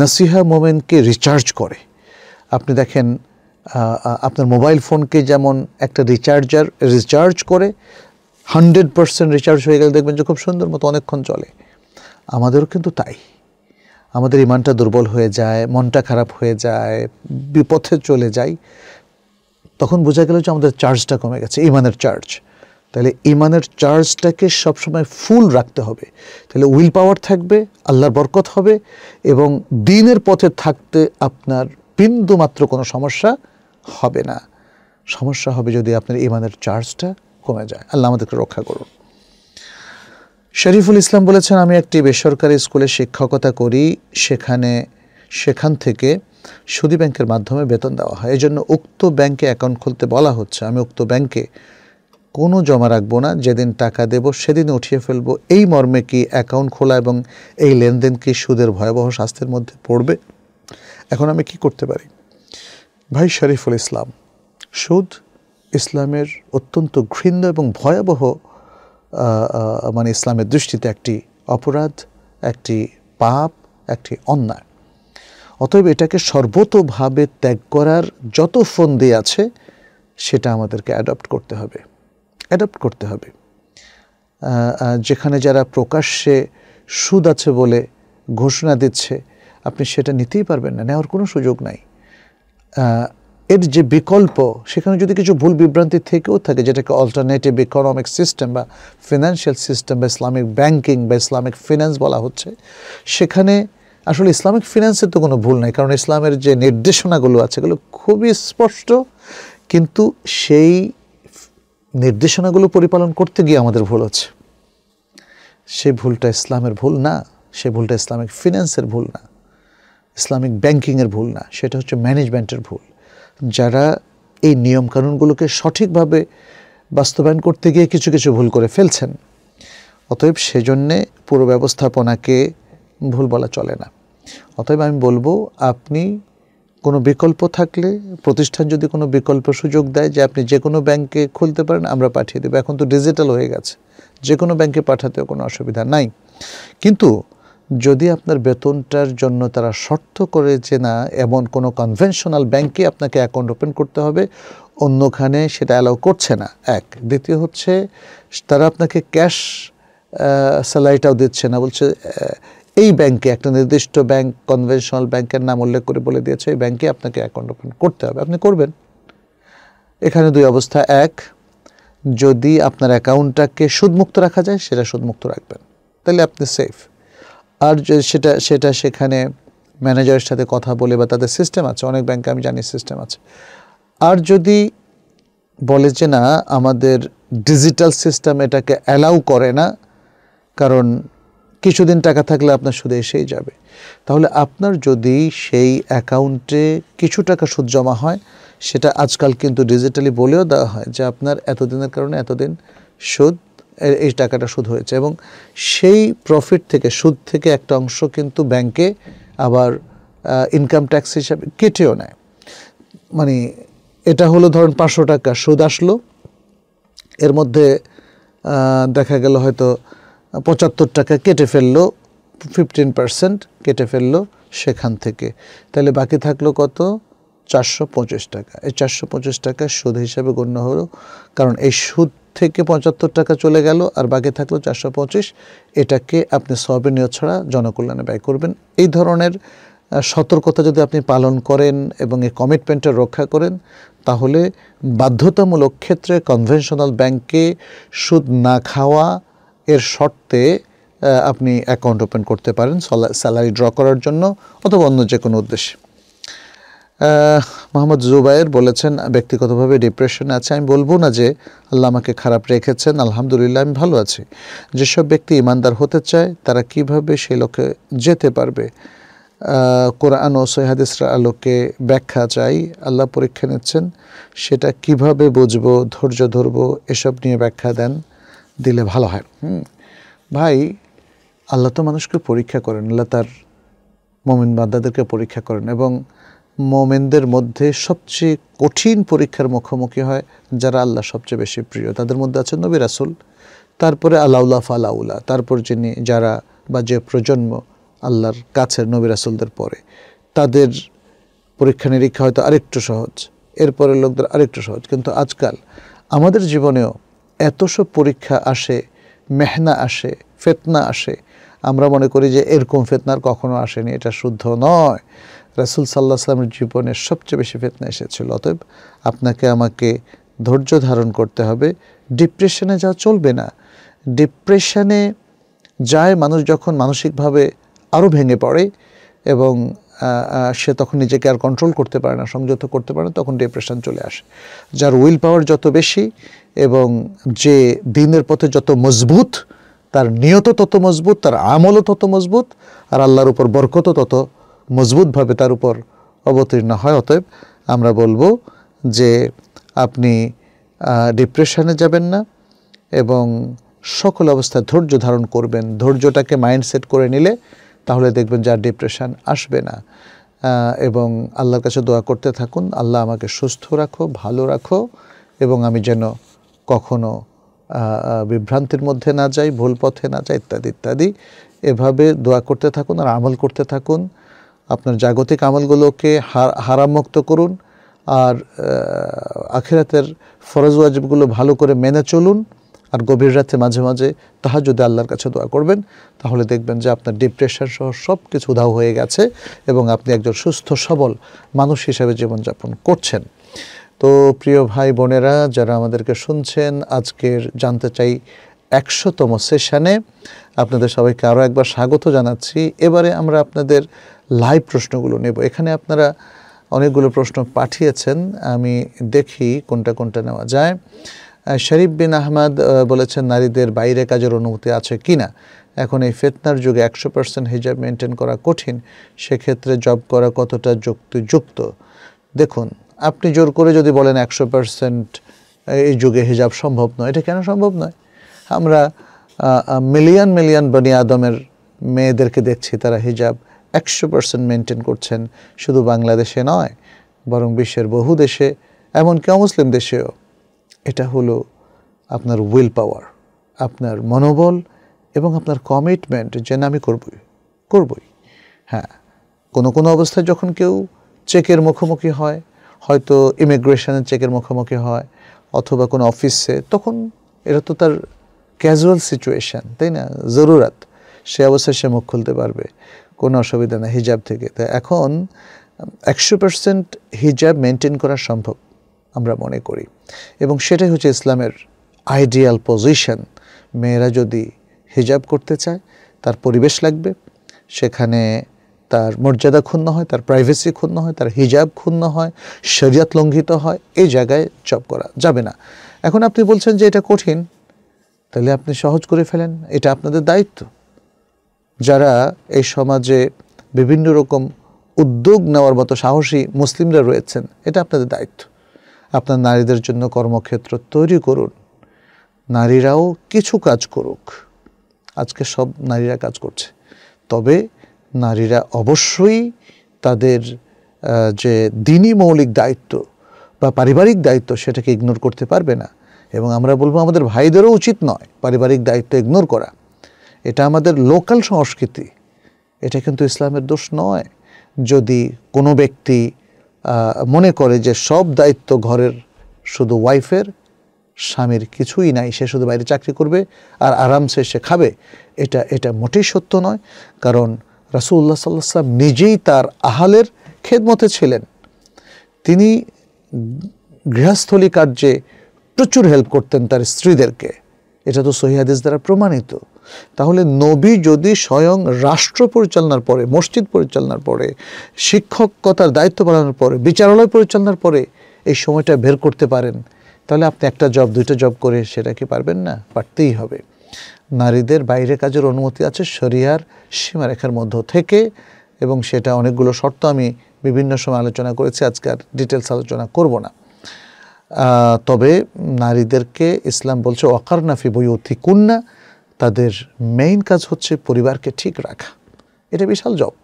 নাসিহা মোমেনকে রিচার্জ করে আপনি দেখেন আপনার মোবাইল ফোনকে যেমন একটা রিচার্জার রিচার্জ করে হান্ড্রেড পারসেন্ট রিচার্জ হয়ে গেলে দেখবেন যে খুব সুন্দর মতো অনেকক্ষণ চলে আমাদেরও কিন্তু তাই আমাদের ইমানটা দুর্বল হয়ে যায় মনটা খারাপ হয়ে যায় বিপথে চলে যায় তখন বোঝা গেল যে আমাদের চার্জটা কমে গেছে ইমানের চার্জ তাহলে ইমানের চার্জটাকে সবসময় ফুল রাখতে হবে তাহলে উইল পাওয়ার থাকবে আল্লাহর বরকত হবে এবং দিনের পথে থাকতে আপনার বিন্দু মাত্র কোনো সমস্যা হবে না সমস্যা হবে যদি আপনার ইমানের চার্জটা কমে যায় আল্লাহ আমাদেরকে রক্ষা করুন শরীফুল ইসলাম বলেছেন আমি একটি বেসরকারি স্কুলে শিক্ষকতা করি সেখানে সেখান থেকে সুদী ব্যাংকের মাধ্যমে বেতন দেওয়া হয় এজন্য উক্ত ব্যাংকে অ্যাকাউন্ট খুলতে বলা হচ্ছে আমি উক্ত ব্যাংকে কোনো জমা রাখবো না যেদিন টাকা দেব সেদিন উঠিয়ে ফেলবো এই মর্মে কি অ্যাকাউন্ট খোলা এবং এই লেনদেন কি সুদের ভয়াবহ স্বাস্থ্যের মধ্যে পড়বে এখন আমি কি করতে পারি ভাই শরীফুল ইসলাম সুদ ইসলামের অত্যন্ত ঘৃণ্য এবং ভয়াবহ মানে ইসলামের দৃষ্টিতে একটি অপরাধ একটি পাপ একটি অন্যায় অতএব এটাকে সর্বতোভাবে ত্যাগ করার যত ফন্দি আছে সেটা আমাদেরকে অ্যাডপ্ট করতে হবে অ্যাডপ্ট করতে হবে যেখানে যারা প্রকাশ্যে সুদ আছে বলে ঘোষণা দিচ্ছে আপনি সেটা নিতেই পারবেন না নেওয়ার কোনো সুযোগ নাই এর যে বিকল্প সেখানে যদি কিছু ভুল বিভ্রান্তি থেকেও থাকে যেটাকে অল্টারনেটিভ ইকোনমিক সিস্টেম বা ফিনান্সিয়াল সিস্টেম বা ইসলামিক ব্যাংকিং বা ইসলামিক ফিন্যান্স বলা হচ্ছে সেখানে আসলে ইসলামিক ফিন্যান্সের তো কোনো ভুল নাই কারণ ইসলামের যে নির্দেশনাগুলো আছে এগুলো খুবই স্পষ্ট কিন্তু সেই নির্দেশনাগুলো পরিপালন করতে গিয়ে আমাদের ভুল হচ্ছে সে ভুলটা ইসলামের ভুল না সে ভুলটা ইসলামিক ফিন্যান্সের ভুল না ইসলামিক ব্যাংকিংয়ের ভুল না সেটা হচ্ছে ম্যানেজমেন্টের ভুল যারা এই নিয়মকানুনগুলোকে সঠিকভাবে বাস্তবায়ন করতে গিয়ে কিছু কিছু ভুল করে ফেলছেন অতএব সেজন্যে পুরো ব্যবস্থাপনাকে ভুল বলা চলে না অতএব আমি বলবো আপনি কোনো বিকল্প থাকলে প্রতিষ্ঠান যদি কোনো বিকল্প সুযোগ দেয় যে আপনি যে কোনো ব্যাংকে খুলতে পারেন আমরা পাঠিয়ে দেবো এখন তো ডিজিটাল হয়ে গেছে যে কোনো ব্যাংকে পাঠাতেও কোনো অসুবিধা নাই কিন্তু যদি আপনার বেতনটার জন্য তারা শর্ত করে যে না এমন কোনো কনভেনশনাল ব্যাংকে আপনাকে অ্যাকাউন্ট ওপেন করতে হবে অন্যখানে সেটা অ্যালাউ করছে না এক দ্বিতীয় হচ্ছে তারা আপনাকে ক্যাশ স্যালারিটাও দিচ্ছে না বলছে এই ব্যাংকে একটা নির্দিষ্ট ব্যাংক কনভেনশনাল ব্যাংকের নাম উল্লেখ করে বলে দিয়েছে এই ব্যাংকে আপনাকে অ্যাকাউন্ট ওপেন করতে হবে আপনি করবেন এখানে দুই অবস্থা এক যদি আপনার অ্যাকাউন্টটাকে সুদমুক্ত রাখা যায় সেটা সুদমুক্ত রাখবেন তাহলে আপনি সেফ আর সেটা সেটা সেখানে ম্যানেজারের সাথে কথা বলে বা তাদের সিস্টেম আছে অনেক ব্যাংকে আমি জানি সিস্টেম আছে আর যদি বলে যে না আমাদের ডিজিটাল সিস্টেম এটাকে অ্যালাউ করে না কারণ কিছুদিন টাকা থাকলে আপনার সুদে এসেই যাবে তাহলে আপনার যদি সেই অ্যাকাউন্টে কিছু টাকা সুদ জমা হয় সেটা আজকাল কিন্তু ডিজিটালি বলেও দেওয়া হয় যে আপনার এতদিনের কারণে এতদিন সুদ এই টাকাটা সুদ হয়েছে এবং সেই প্রফিট থেকে সুদ থেকে একটা অংশ কিন্তু ব্যাংকে আবার ইনকাম ট্যাক্স হিসাবে কেটেও নেয় মানে এটা হলো ধরুন পাঁচশো টাকা সুদ আসলো এর মধ্যে দেখা গেল হয়তো পঁচাত্তর টাকা কেটে ফেললো ফিফটিন পার্সেন্ট কেটে ফেললো সেখান থেকে তাহলে বাকি থাকলো কত চারশো পঁচিশ টাকা এই চারশো পঁচিশ টাকা সুদ হিসাবে গণ্য হলো কারণ এই সুদ থেকে পঁচাত্তর টাকা চলে গেল আর বাকি থাকলো চারশো পঁচিশ এটাকে আপনি সবে ছাড়া জনকল্যাণে ব্যয় করবেন এই ধরনের সতর্কতা যদি আপনি পালন করেন এবং এই কমিটমেন্টটা রক্ষা করেন তাহলে বাধ্যতামূলক ক্ষেত্রে কনভেনশনাল ব্যাংকে সুদ না খাওয়া এর শর্তে আপনি অ্যাকাউন্ট ওপেন করতে পারেন স্যালারি ড্র করার জন্য অথবা অন্য যে কোনো উদ্দেশ্যে মোহাম্মদ জুবায়ের বলেছেন ব্যক্তিগতভাবে ডিপ্রেশন আছে আমি বলবো না যে আল্লাহ আমাকে খারাপ রেখেছেন আলহামদুলিল্লাহ আমি ভালো আছি যেসব ব্যক্তি ইমানদার হতে চায় তারা কিভাবে সেই লক্ষ্যে যেতে পারবে কোরআন ও সৈহাদিসরা আলোকে ব্যাখ্যা চাই আল্লাহ পরীক্ষা নিচ্ছেন সেটা কিভাবে বুঝবো ধৈর্য ধরবো এসব নিয়ে ব্যাখ্যা দেন দিলে ভালো হয় ভাই আল্লাহ তো মানুষকে পরীক্ষা করেন আল্লাহ তার মোমেন বাদ্দাদেরকে পরীক্ষা করেন এবং মোমেনদের মধ্যে সবচেয়ে কঠিন পরীক্ষার মুখোমুখি হয় যারা আল্লাহ সবচেয়ে বেশি প্রিয় তাদের মধ্যে আছেন নবী রাসুল তারপরে আলাউলা ফালাউলা তারপর যিনি যারা বা যে প্রজন্ম আল্লাহর কাছের নবী রাসুলদের পরে তাদের পরীক্ষা নিরীক্ষা হয়তো আরেকটু সহজ এরপরের লোকদের আরেকটু সহজ কিন্তু আজকাল আমাদের জীবনেও এত সব পরীক্ষা আসে মেহনা আসে ফেতনা আসে আমরা মনে করি যে এরকম ফেতনার কখনো আসেনি এটা শুদ্ধ নয় রাসুল সাল্লাহ সাল্লামের জীবনে সবচেয়ে বেশি ফেতনা এসেছিল অতএব আপনাকে আমাকে ধৈর্য ধারণ করতে হবে ডিপ্রেশনে যাওয়া চলবে না ডিপ্রেশনে যায় মানুষ যখন মানসিকভাবে আরও ভেঙে পড়ে এবং সে তখন নিজেকে আর কন্ট্রোল করতে পারে না সংযত করতে পারে না তখন ডিপ্রেশন চলে আসে যার উইল পাওয়ার যত বেশি এবং যে দিনের পথে যত মজবুত তার নিয়ত তত মজবুত তার আমলও তত মজবুত আর আল্লাহর উপর বরকতও তত মজবুতভাবে তার উপর অবতীর্ণ হয় অতএব আমরা বলবো যে আপনি ডিপ্রেশনে যাবেন না এবং সকল অবস্থায় ধৈর্য ধারণ করবেন ধৈর্যটাকে মাইন্ডসেট করে নিলে তাহলে দেখবেন যে আর ডিপ্রেশান আসবে না এবং আল্লাহর কাছে দোয়া করতে থাকুন আল্লাহ আমাকে সুস্থ রাখো ভালো রাখো এবং আমি যেন কখনো বিভ্রান্তির মধ্যে না যাই ভুল পথে না যাই ইত্যাদি ইত্যাদি এভাবে দোয়া করতে থাকুন আর আমল করতে থাকুন আপনার জাগতিক আমলগুলোকে হারামুক্ত করুন আর আখেরাতের ফরজ ওয়াজিবগুলো ভালো করে মেনে চলুন আর গভীর রাতে মাঝে মাঝে তাহা যদি আল্লাহর কাছে দোয়া করবেন তাহলে দেখবেন যে আপনার ডিপ্রেশন সহ সব কিছু উধাও হয়ে গেছে এবং আপনি একজন সুস্থ সবল মানুষ হিসেবে জীবনযাপন করছেন তো প্রিয় ভাই বোনেরা যারা আমাদেরকে শুনছেন আজকের জানতে চাই একশোতম সেশনে আপনাদের সবাইকে আরও একবার স্বাগত জানাচ্ছি এবারে আমরা আপনাদের লাইভ প্রশ্নগুলো নেব এখানে আপনারা অনেকগুলো প্রশ্ন পাঠিয়েছেন আমি দেখি কোনটা কোনটা নেওয়া যায় শরীফ বিন আহমদ বলেছেন নারীদের বাইরে কাজের অনুমতি আছে কি না এখন এই ফেতনার যুগে একশো পার্সেন্ট হিজাব মেনটেন করা কঠিন সেক্ষেত্রে জব করা কতটা যুক্তিযুক্ত দেখুন আপনি জোর করে যদি বলেন একশো পার্সেন্ট এই যুগে হিজাব সম্ভব নয় এটা কেন সম্ভব নয় আমরা মিলিয়ন মিলিয়ন বনি আদমের মেয়েদেরকে দেখছি তারা হিজাব একশো পার্সেন্ট মেনটেন করছেন শুধু বাংলাদেশে নয় বরং বিশ্বের বহু দেশে এমনকি অমুসলিম দেশেও এটা হলো আপনার উইল পাওয়ার আপনার মনোবল এবং আপনার কমিটমেন্ট যেন আমি করবই করবই হ্যাঁ কোনো কোনো অবস্থায় যখন কেউ চেকের মুখোমুখি হয় হয়তো ইমিগ্রেশনের চেকের মুখোমুখি হয় অথবা কোনো অফিসে তখন এটা তো তার ক্যাজুয়াল সিচুয়েশান তাই না জরুরাত সে অবস্থায় সে মুখ খুলতে পারবে কোনো অসুবিধা না হিজাব থেকে তা এখন একশো পার্সেন্ট হিজাব মেনটেন করা সম্ভব আমরা মনে করি এবং সেটাই হচ্ছে ইসলামের আইডিয়াল পজিশন মেয়েরা যদি হিজাব করতে চায় তার পরিবেশ লাগবে সেখানে তার মর্যাদা ক্ষুণ্ণ হয় তার প্রাইভেসি ক্ষুণ্ণ হয় তার হিজাব ক্ষুণ্ণ হয় শরিয়াত লঙ্ঘিত হয় এই জায়গায় জব করা যাবে না এখন আপনি বলছেন যে এটা কঠিন তাহলে আপনি সহজ করে ফেলেন এটা আপনাদের দায়িত্ব যারা এই সমাজে বিভিন্ন রকম উদ্যোগ নেওয়ার মতো সাহসী মুসলিমরা রয়েছেন এটা আপনাদের দায়িত্ব আপনার নারীদের জন্য কর্মক্ষেত্র তৈরি করুন নারীরাও কিছু কাজ করুক আজকে সব নারীরা কাজ করছে তবে নারীরা অবশ্যই তাদের যে দিনই মৌলিক দায়িত্ব বা পারিবারিক দায়িত্ব সেটাকে ইগনোর করতে পারবে না এবং আমরা বলবো আমাদের ভাইদেরও উচিত নয় পারিবারিক দায়িত্ব ইগনোর করা এটা আমাদের লোকাল সংস্কৃতি এটা কিন্তু ইসলামের দোষ নয় যদি কোনো ব্যক্তি মনে করে যে সব দায়িত্ব ঘরের শুধু ওয়াইফের স্বামীর কিছুই নাই সে শুধু বাইরে চাকরি করবে আর আরামসে সে খাবে এটা এটা মোটেই সত্য নয় কারণ রাসুল্লাহ সাল্লাম নিজেই তার আহালের খেদমতে ছিলেন তিনি গৃহস্থলী কার্যে প্রচুর হেল্প করতেন তার স্ত্রীদেরকে এটা তো সহিহাদিস দ্বারা প্রমাণিত তাহলে নবী যদি স্বয়ং রাষ্ট্র পরিচালনার পরে মসজিদ পরিচালনার পরে শিক্ষকতার দায়িত্ব পালনের পরে বিচারালয় পরিচালনার পরে এই সময়টা বের করতে পারেন তাহলে আপনি একটা জব দুইটা জব করে সেটা কি পারবেন না পারতেই হবে নারীদের বাইরে কাজের অনুমতি আছে শরিয়ার সীমারেখার মধ্য থেকে এবং সেটা অনেকগুলো শর্ত আমি বিভিন্ন সময় আলোচনা করেছি আজকে আর ডিটেলস আলোচনা করব না তবে নারীদেরকে ইসলাম বলছে অকারনাফি অতি কুন্না তাদের মেইন কাজ হচ্ছে পরিবারকে ঠিক রাখা এটা বিশাল জব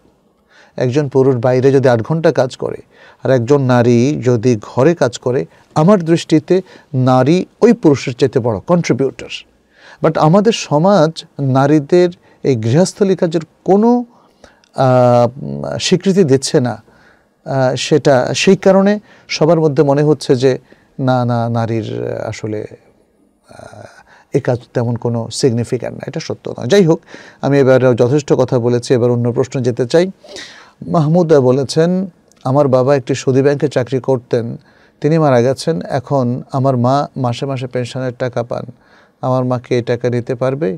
একজন পুরুষ বাইরে যদি আট ঘন্টা কাজ করে আর একজন নারী যদি ঘরে কাজ করে আমার দৃষ্টিতে নারী ওই পুরুষের চাইতে বড় কন্ট্রিবিউটার বাট আমাদের সমাজ নারীদের এই গৃহস্থলী কাজের কোনো স্বীকৃতি দিচ্ছে না সেটা সেই কারণে সবার মধ্যে মনে হচ্ছে যে না না নারীর আসলে এ কাজ তেমন কোনো সিগনিফিক্যান্ট না এটা সত্য নয় যাই হোক আমি এবার যথেষ্ট কথা বলেছি এবার অন্য প্রশ্ন যেতে চাই মাহমুদা বলেছেন আমার বাবা একটি সৌদি ব্যাংকে চাকরি করতেন তিনি মারা গেছেন এখন আমার মা মাসে মাসে পেনশনের টাকা পান আমার মাকে এই টাকা নিতে পারবে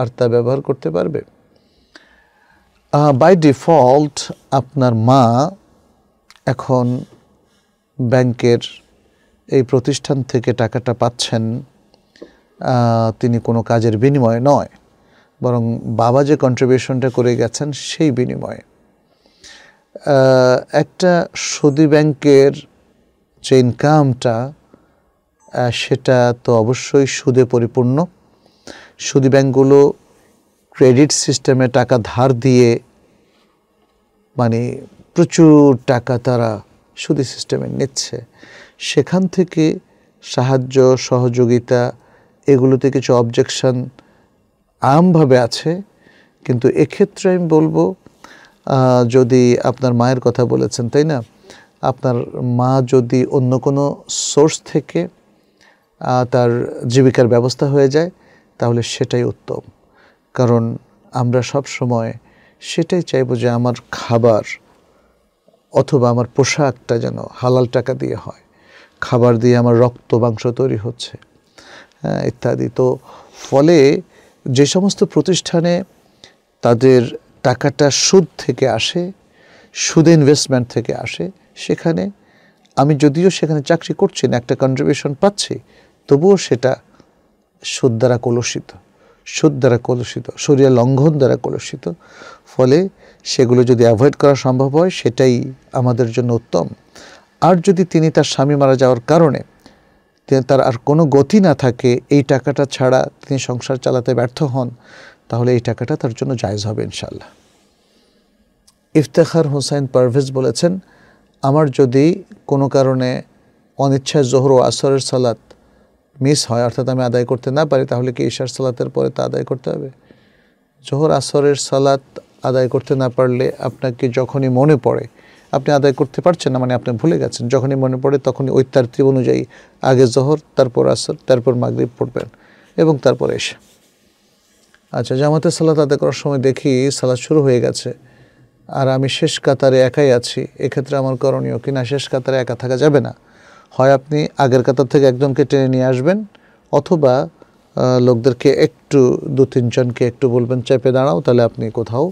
আর তা ব্যবহার করতে পারবে বাই ডিফল্ট আপনার মা এখন ব্যাংকের এই প্রতিষ্ঠান থেকে টাকাটা পাচ্ছেন তিনি কোনো কাজের বিনিময়ে নয় বরং বাবা যে কন্ট্রিবিউশনটা করে গেছেন সেই বিনিময়ে একটা সদি ব্যাংকের যে ইনকামটা সেটা তো অবশ্যই সুদে পরিপূর্ণ সুদি ব্যাংকগুলো ক্রেডিট সিস্টেমে টাকা ধার দিয়ে মানে প্রচুর টাকা তারা সুদি সিস্টেমে নিচ্ছে সেখান থেকে সাহায্য সহযোগিতা এগুলোতে কিছু অবজেকশন আমভাবে আছে কিন্তু এক্ষেত্রে আমি বলবো যদি আপনার মায়ের কথা বলেছেন তাই না আপনার মা যদি অন্য কোনো সোর্স থেকে তার জীবিকার ব্যবস্থা হয়ে যায় তাহলে সেটাই উত্তম কারণ আমরা সব সময় সেটাই চাইব যে আমার খাবার অথবা আমার পোশাকটা যেন হালাল টাকা দিয়ে হয় খাবার দিয়ে আমার রক্ত মাংস তৈরি হচ্ছে হ্যাঁ ইত্যাদি তো ফলে যে সমস্ত প্রতিষ্ঠানে তাদের টাকাটা সুদ থেকে আসে সুদ ইনভেস্টমেন্ট থেকে আসে সেখানে আমি যদিও সেখানে চাকরি করছি না একটা কন্ট্রিবিউশন পাচ্ছি তবুও সেটা সুদ দ্বারা কলুষিত সুদ দ্বারা কলুষিত শরীরের লঙ্ঘন দ্বারা কলুষিত ফলে সেগুলো যদি অ্যাভয়েড করা সম্ভব হয় সেটাই আমাদের জন্য উত্তম আর যদি তিনি তার স্বামী মারা যাওয়ার কারণে তার আর কোনো গতি না থাকে এই টাকাটা ছাড়া তিনি সংসার চালাতে ব্যর্থ হন তাহলে এই টাকাটা তার জন্য জায়জ হবে ইনশাল্লাহ ইফতেখার হুসাইন পারভেজ বলেছেন আমার যদি কোনো কারণে অনিচ্ছায় জোহর ও আসরের সালাত মিস হয় অর্থাৎ আমি আদায় করতে না পারি তাহলে কি ঈশার সালাতের পরে তা আদায় করতে হবে জোহর আসরের সালাত আদায় করতে না পারলে আপনাকে যখনই মনে পড়ে আপনি আদায় করতে পারছেন না মানে আপনি ভুলে গেছেন যখনই মনে পড়ে তখনই ওই তার্তিব অনুযায়ী আগে জোহর তারপর আসর তারপর মাগরীব পড়বেন এবং তারপর এসে আচ্ছা জামাতে সালাত আদায় করার সময় দেখি সালাদ শুরু হয়ে গেছে আর আমি শেষ কাতারে একাই আছি এক্ষেত্রে আমার করণীয় কিনা শেষ কাতারে একা থাকা যাবে না হয় আপনি আগের কাতার থেকে একজনকে টেনে নিয়ে আসবেন অথবা লোকদেরকে একটু দু তিনজনকে একটু বলবেন চেপে দাঁড়াও তাহলে আপনি কোথাও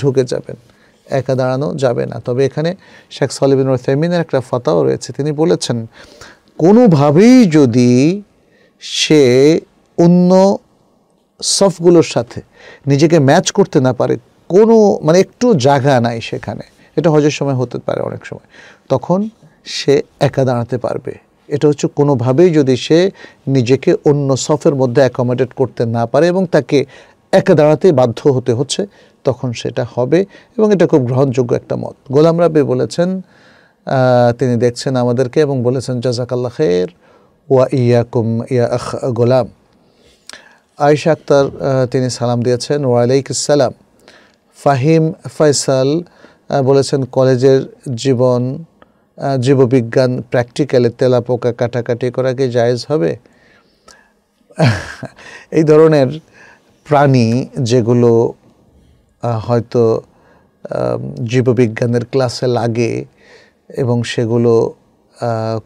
ঢুকে যাবেন একা দাঁড়ানো যাবে না তবে এখানে শেখ সালিবিন রহমিনের একটা ফাতাও রয়েছে তিনি বলেছেন কোনোভাবেই যদি সে অন্য সফগুলোর সাথে নিজেকে ম্যাচ করতে না পারে কোনো মানে একটু জায়গা নাই সেখানে এটা হজের সময় হতে পারে অনেক সময় তখন সে একা দাঁড়াতে পারবে এটা হচ্ছে কোনোভাবেই যদি সে নিজেকে অন্য সফের মধ্যে অ্যাকোমোডেট করতে না পারে এবং তাকে একা দাঁড়াতে বাধ্য হতে হচ্ছে তখন সেটা হবে এবং এটা খুব গ্রহণযোগ্য একটা মত গোলাম রাব্বি বলেছেন তিনি দেখছেন আমাদেরকে এবং বলেছেন জাজাকাল্লা খের ওয়া ইয়াকুম ইয়া আখ গোলাম আয়েশা আক্তার তিনি সালাম দিয়েছেন ওয়ালাইক সালাম ফাহিম ফয়সাল বলেছেন কলেজের জীবন জীববিজ্ঞান প্র্যাকটিক্যালে তেলাপোকা কাটাকাটি করা কি জায়জ হবে এই ধরনের প্রাণী যেগুলো হয়তো জীববিজ্ঞানের ক্লাসে লাগে এবং সেগুলো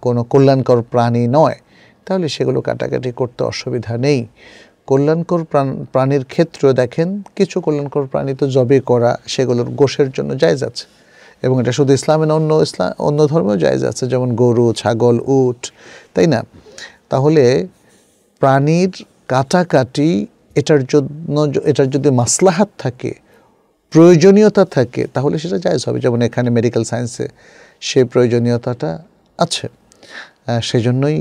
কোনো কল্যাণকর প্রাণী নয় তাহলে সেগুলো কাটাকাটি করতে অসুবিধা নেই কল্যাণকর প্রাণীর ক্ষেত্রেও দেখেন কিছু কল্যাণকর প্রাণী তো জবে করা সেগুলোর গোষের জন্য যায় যাচ্ছে এবং এটা শুধু ইসলামে না অন্য ইসলাম অন্য ধর্মেও জায়জ আছে যেমন গরু ছাগল উট তাই না তাহলে প্রাণীর কাটাকাটি এটার জন্য এটার যদি মাসলাহাত থাকে প্রয়োজনীয়তা থাকে তাহলে সেটা জায়জ হবে যেমন এখানে মেডিকেল সায়েন্সে সেই প্রয়োজনীয়তাটা আছে সেজন্যই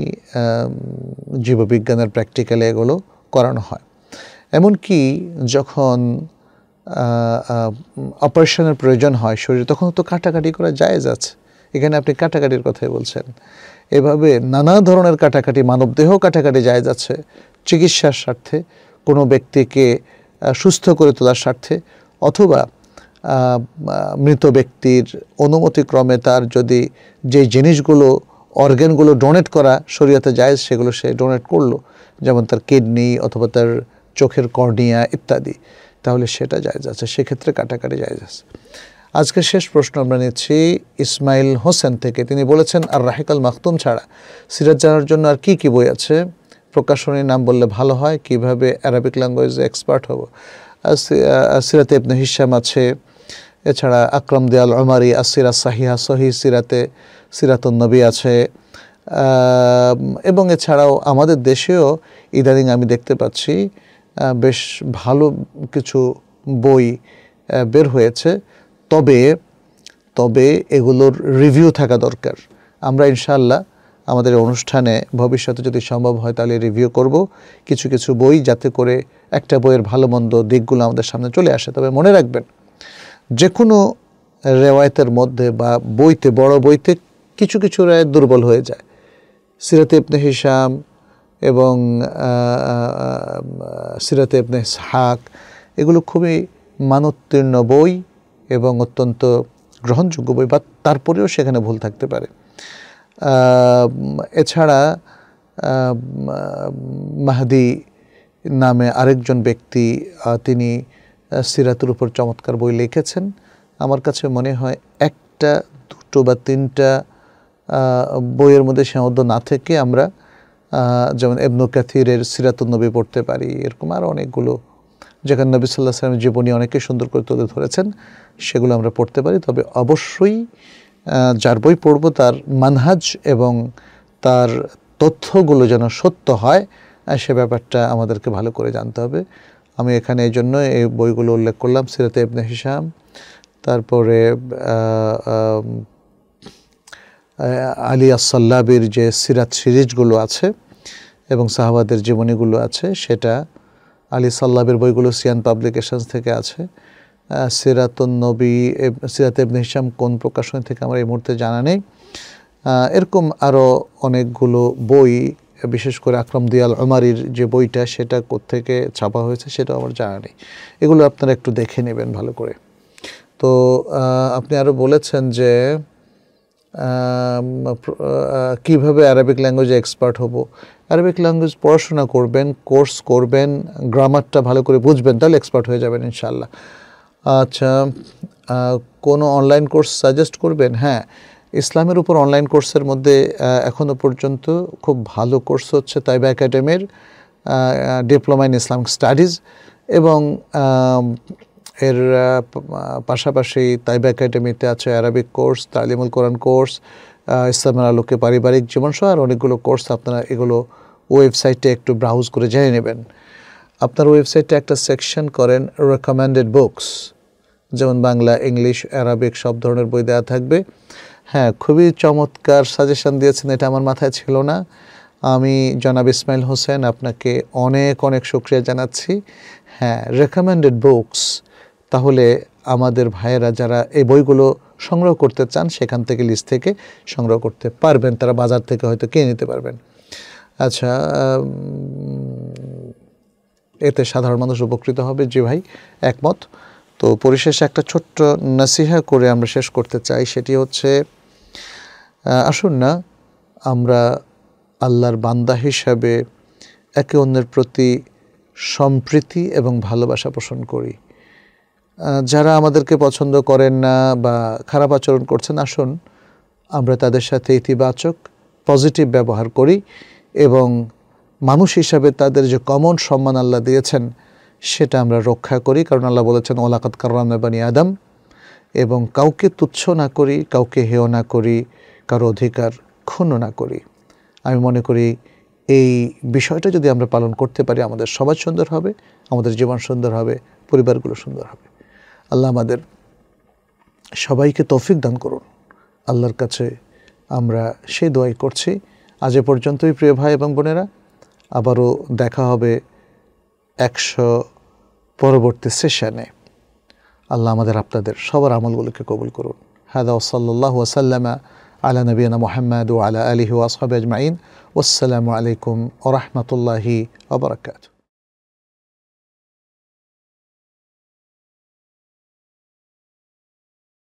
জীববিজ্ঞানের প্র্যাকটিক্যালে এগুলো করানো হয় এমনকি যখন অপারেশনের প্রয়োজন হয় শরীরে তখন তো কাটাকাটি করা যায় যাচ্ছে এখানে আপনি কাটাকাটির কথাই বলছেন এভাবে নানা ধরনের কাটাকাটি দেহ কাটাকাটি যায় যাচ্ছে চিকিৎসার স্বার্থে কোনো ব্যক্তিকে সুস্থ করে তোলার স্বার্থে অথবা মৃত ব্যক্তির অনুমতিক্রমে তার যদি যে জিনিসগুলো অর্গ্যানগুলো ডোনেট করা শরীয়তে যায় সেগুলো সে ডোনেট করলো যেমন তার কিডনি অথবা তার চোখের কর্নিয়া ইত্যাদি তাহলে সেটা জায়জ আছে সেক্ষেত্রে কাটাকাটি জায়জ আছে আজকের শেষ প্রশ্ন আমরা নিচ্ছি ইসমাইল হোসেন থেকে তিনি বলেছেন আর রাহেকাল মাখতুম ছাড়া সিরাজ জানার জন্য আর কি কি বই আছে প্রকাশনীর নাম বললে ভালো হয় কিভাবে অ্যারাবিক ল্যাঙ্গুয়েজে এক্সপার্ট হব সিরাতে ইবনে হিসাম আছে এছাড়া আকরাম দেয়াল অমারি আসিরা সাহিয়া সহি সিরাতে সিরাতুন নবী আছে এবং এছাড়াও আমাদের দেশেও ইদানিং আমি দেখতে পাচ্ছি বেশ ভালো কিছু বই বের হয়েছে তবে তবে এগুলোর রিভিউ থাকা দরকার আমরা ইনশাল্লাহ আমাদের অনুষ্ঠানে ভবিষ্যতে যদি সম্ভব হয় তাহলে রিভিউ করব কিছু কিছু বই যাতে করে একটা বইয়ের ভালো মন্দ দিকগুলো আমাদের সামনে চলে আসে তবে মনে রাখবেন যে কোনো রেওয়ায়তের মধ্যে বা বইতে বড় বইতে কিছু কিছু রায় দুর্বল হয়ে যায় সিরাতে ইবনে হিসাম এবং সিরাত এবনে হাক এগুলো খুবই মানোত্তীর্ণ বই এবং অত্যন্ত গ্রহণযোগ্য বই বা তারপরেও সেখানে ভুল থাকতে পারে এছাড়া মাহাদি নামে আরেকজন ব্যক্তি তিনি সিরাতের উপর চমৎকার বই লিখেছেন আমার কাছে মনে হয় একটা দুটো বা তিনটা বইয়ের মধ্যে সীমাবদ্ধ না থেকে আমরা যেমন এবনু কাথিরের নবী পড়তে পারি এরকম আরও অনেকগুলো যেখানে নবী সাল্লাহ সাল্লামের জীবনী অনেকে সুন্দর করে তুলে ধরেছেন সেগুলো আমরা পড়তে পারি তবে অবশ্যই যার বই পড়ব তার মানহাজ এবং তার তথ্যগুলো যেন সত্য হয় সে ব্যাপারটা আমাদেরকে ভালো করে জানতে হবে আমি এখানে এই জন্য এই বইগুলো উল্লেখ করলাম সিরাতে ইবনে হিসাম তারপরে আলী আসাল্লাবির যে সিরাত সিরিজগুলো আছে এবং সাহাবাদের জীবনীগুলো আছে সেটা আলী সাল্লাবের বইগুলো সিয়ান পাবলিকেশনস থেকে আছে সিরাতুন নবী সিরাত ইবনে হিসাম কোন প্রকাশনী থেকে আমার এই মুহূর্তে জানা নেই এরকম আরও অনেকগুলো বই বিশেষ করে আকরম দিয়াল আমারির যে বইটা সেটা থেকে ছাপা হয়েছে সেটা আমার জানা নেই এগুলো আপনারা একটু দেখে নেবেন ভালো করে তো আপনি আরও বলেছেন যে কিভাবে অ্যারাবিক ল্যাঙ্গুয়েজে এক্সপার্ট হব অ্যারাবিক ল্যাঙ্গুয়েজ পড়াশোনা করবেন কোর্স করবেন গ্রামারটা ভালো করে বুঝবেন তাহলে এক্সপার্ট হয়ে যাবেন ইনশাল্লাহ আচ্ছা কোনো অনলাইন কোর্স সাজেস্ট করবেন হ্যাঁ ইসলামের উপর অনলাইন কোর্সের মধ্যে এখনও পর্যন্ত খুব ভালো কোর্স হচ্ছে তাইবা একাডেমির ডিপ্লোমা ইন ইসলামিক স্টাডিজ এবং এর পাশাপাশি তাইবা একাডেমিতে আছে অ্যারাবিক কোর্স তালিমুল কোরআন কোর্স ইসলামের আলোকে পারিবারিক জীবনসহ আর অনেকগুলো কোর্স আপনারা এগুলো ওয়েবসাইটে একটু ব্রাউজ করে জেনে নেবেন আপনার ওয়েবসাইটে একটা সেকশন করেন রেকমেন্ডেড বুকস যেমন বাংলা ইংলিশ অ্যারাবিক সব ধরনের বই দেওয়া থাকবে হ্যাঁ খুবই চমৎকার সাজেশন দিয়েছেন এটা আমার মাথায় ছিল না আমি জনাব ইসমাইল হোসেন আপনাকে অনেক অনেক শুক্রিয়া জানাচ্ছি হ্যাঁ রেকমেন্ডেড বুকস তাহলে আমাদের ভাইয়েরা যারা এই বইগুলো সংগ্রহ করতে চান সেখান থেকে লিস্ট থেকে সংগ্রহ করতে পারবেন তারা বাজার থেকে হয়তো কিনে নিতে পারবেন আচ্ছা এতে সাধারণ মানুষ উপকৃত হবে যে ভাই একমত তো পরিশেষে একটা ছোট্ট নাসিহা করে আমরা শেষ করতে চাই সেটি হচ্ছে আসুন না আমরা আল্লাহর বান্দা হিসাবে একে অন্যের প্রতি সম্প্রীতি এবং ভালোবাসা পোষণ করি যারা আমাদেরকে পছন্দ করেন না বা খারাপ আচরণ করছেন আসুন আমরা তাদের সাথে ইতিবাচক পজিটিভ ব্যবহার করি এবং মানুষ হিসাবে তাদের যে কমন সম্মান আল্লাহ দিয়েছেন সেটা আমরা রক্ষা করি কারণ আল্লাহ বলেছেন ওলাকাত কারণী আদম এবং কাউকে তুচ্ছ না করি কাউকে হেয় না করি কারো অধিকার ক্ষুণ্ণ না করি আমি মনে করি এই বিষয়টা যদি আমরা পালন করতে পারি আমাদের সবাই সুন্দর হবে আমাদের জীবন সুন্দর হবে পরিবারগুলো সুন্দর হবে আল্লাহ আমাদের সবাইকে তৌফিক দান করুন আল্লাহর কাছে আমরা সেই দোয়াই করছি আজ এ পর্যন্তই প্রিয় ভাই এবং বোনেরা আবারও দেখা হবে একশো পরবর্তী সেশনে আল্লাহ আমাদের আপনাদের সবার আমলগুলোকে কবুল করুন হায়দা ওসল্লাহ ওসাল্লামা আলা নবীন মোহাম্মদ ও আলা আলহি ওয়াসহাব আজমাইন ওসালামু আলাইকুম ওরহমতুল্লাহি আবরাকাতু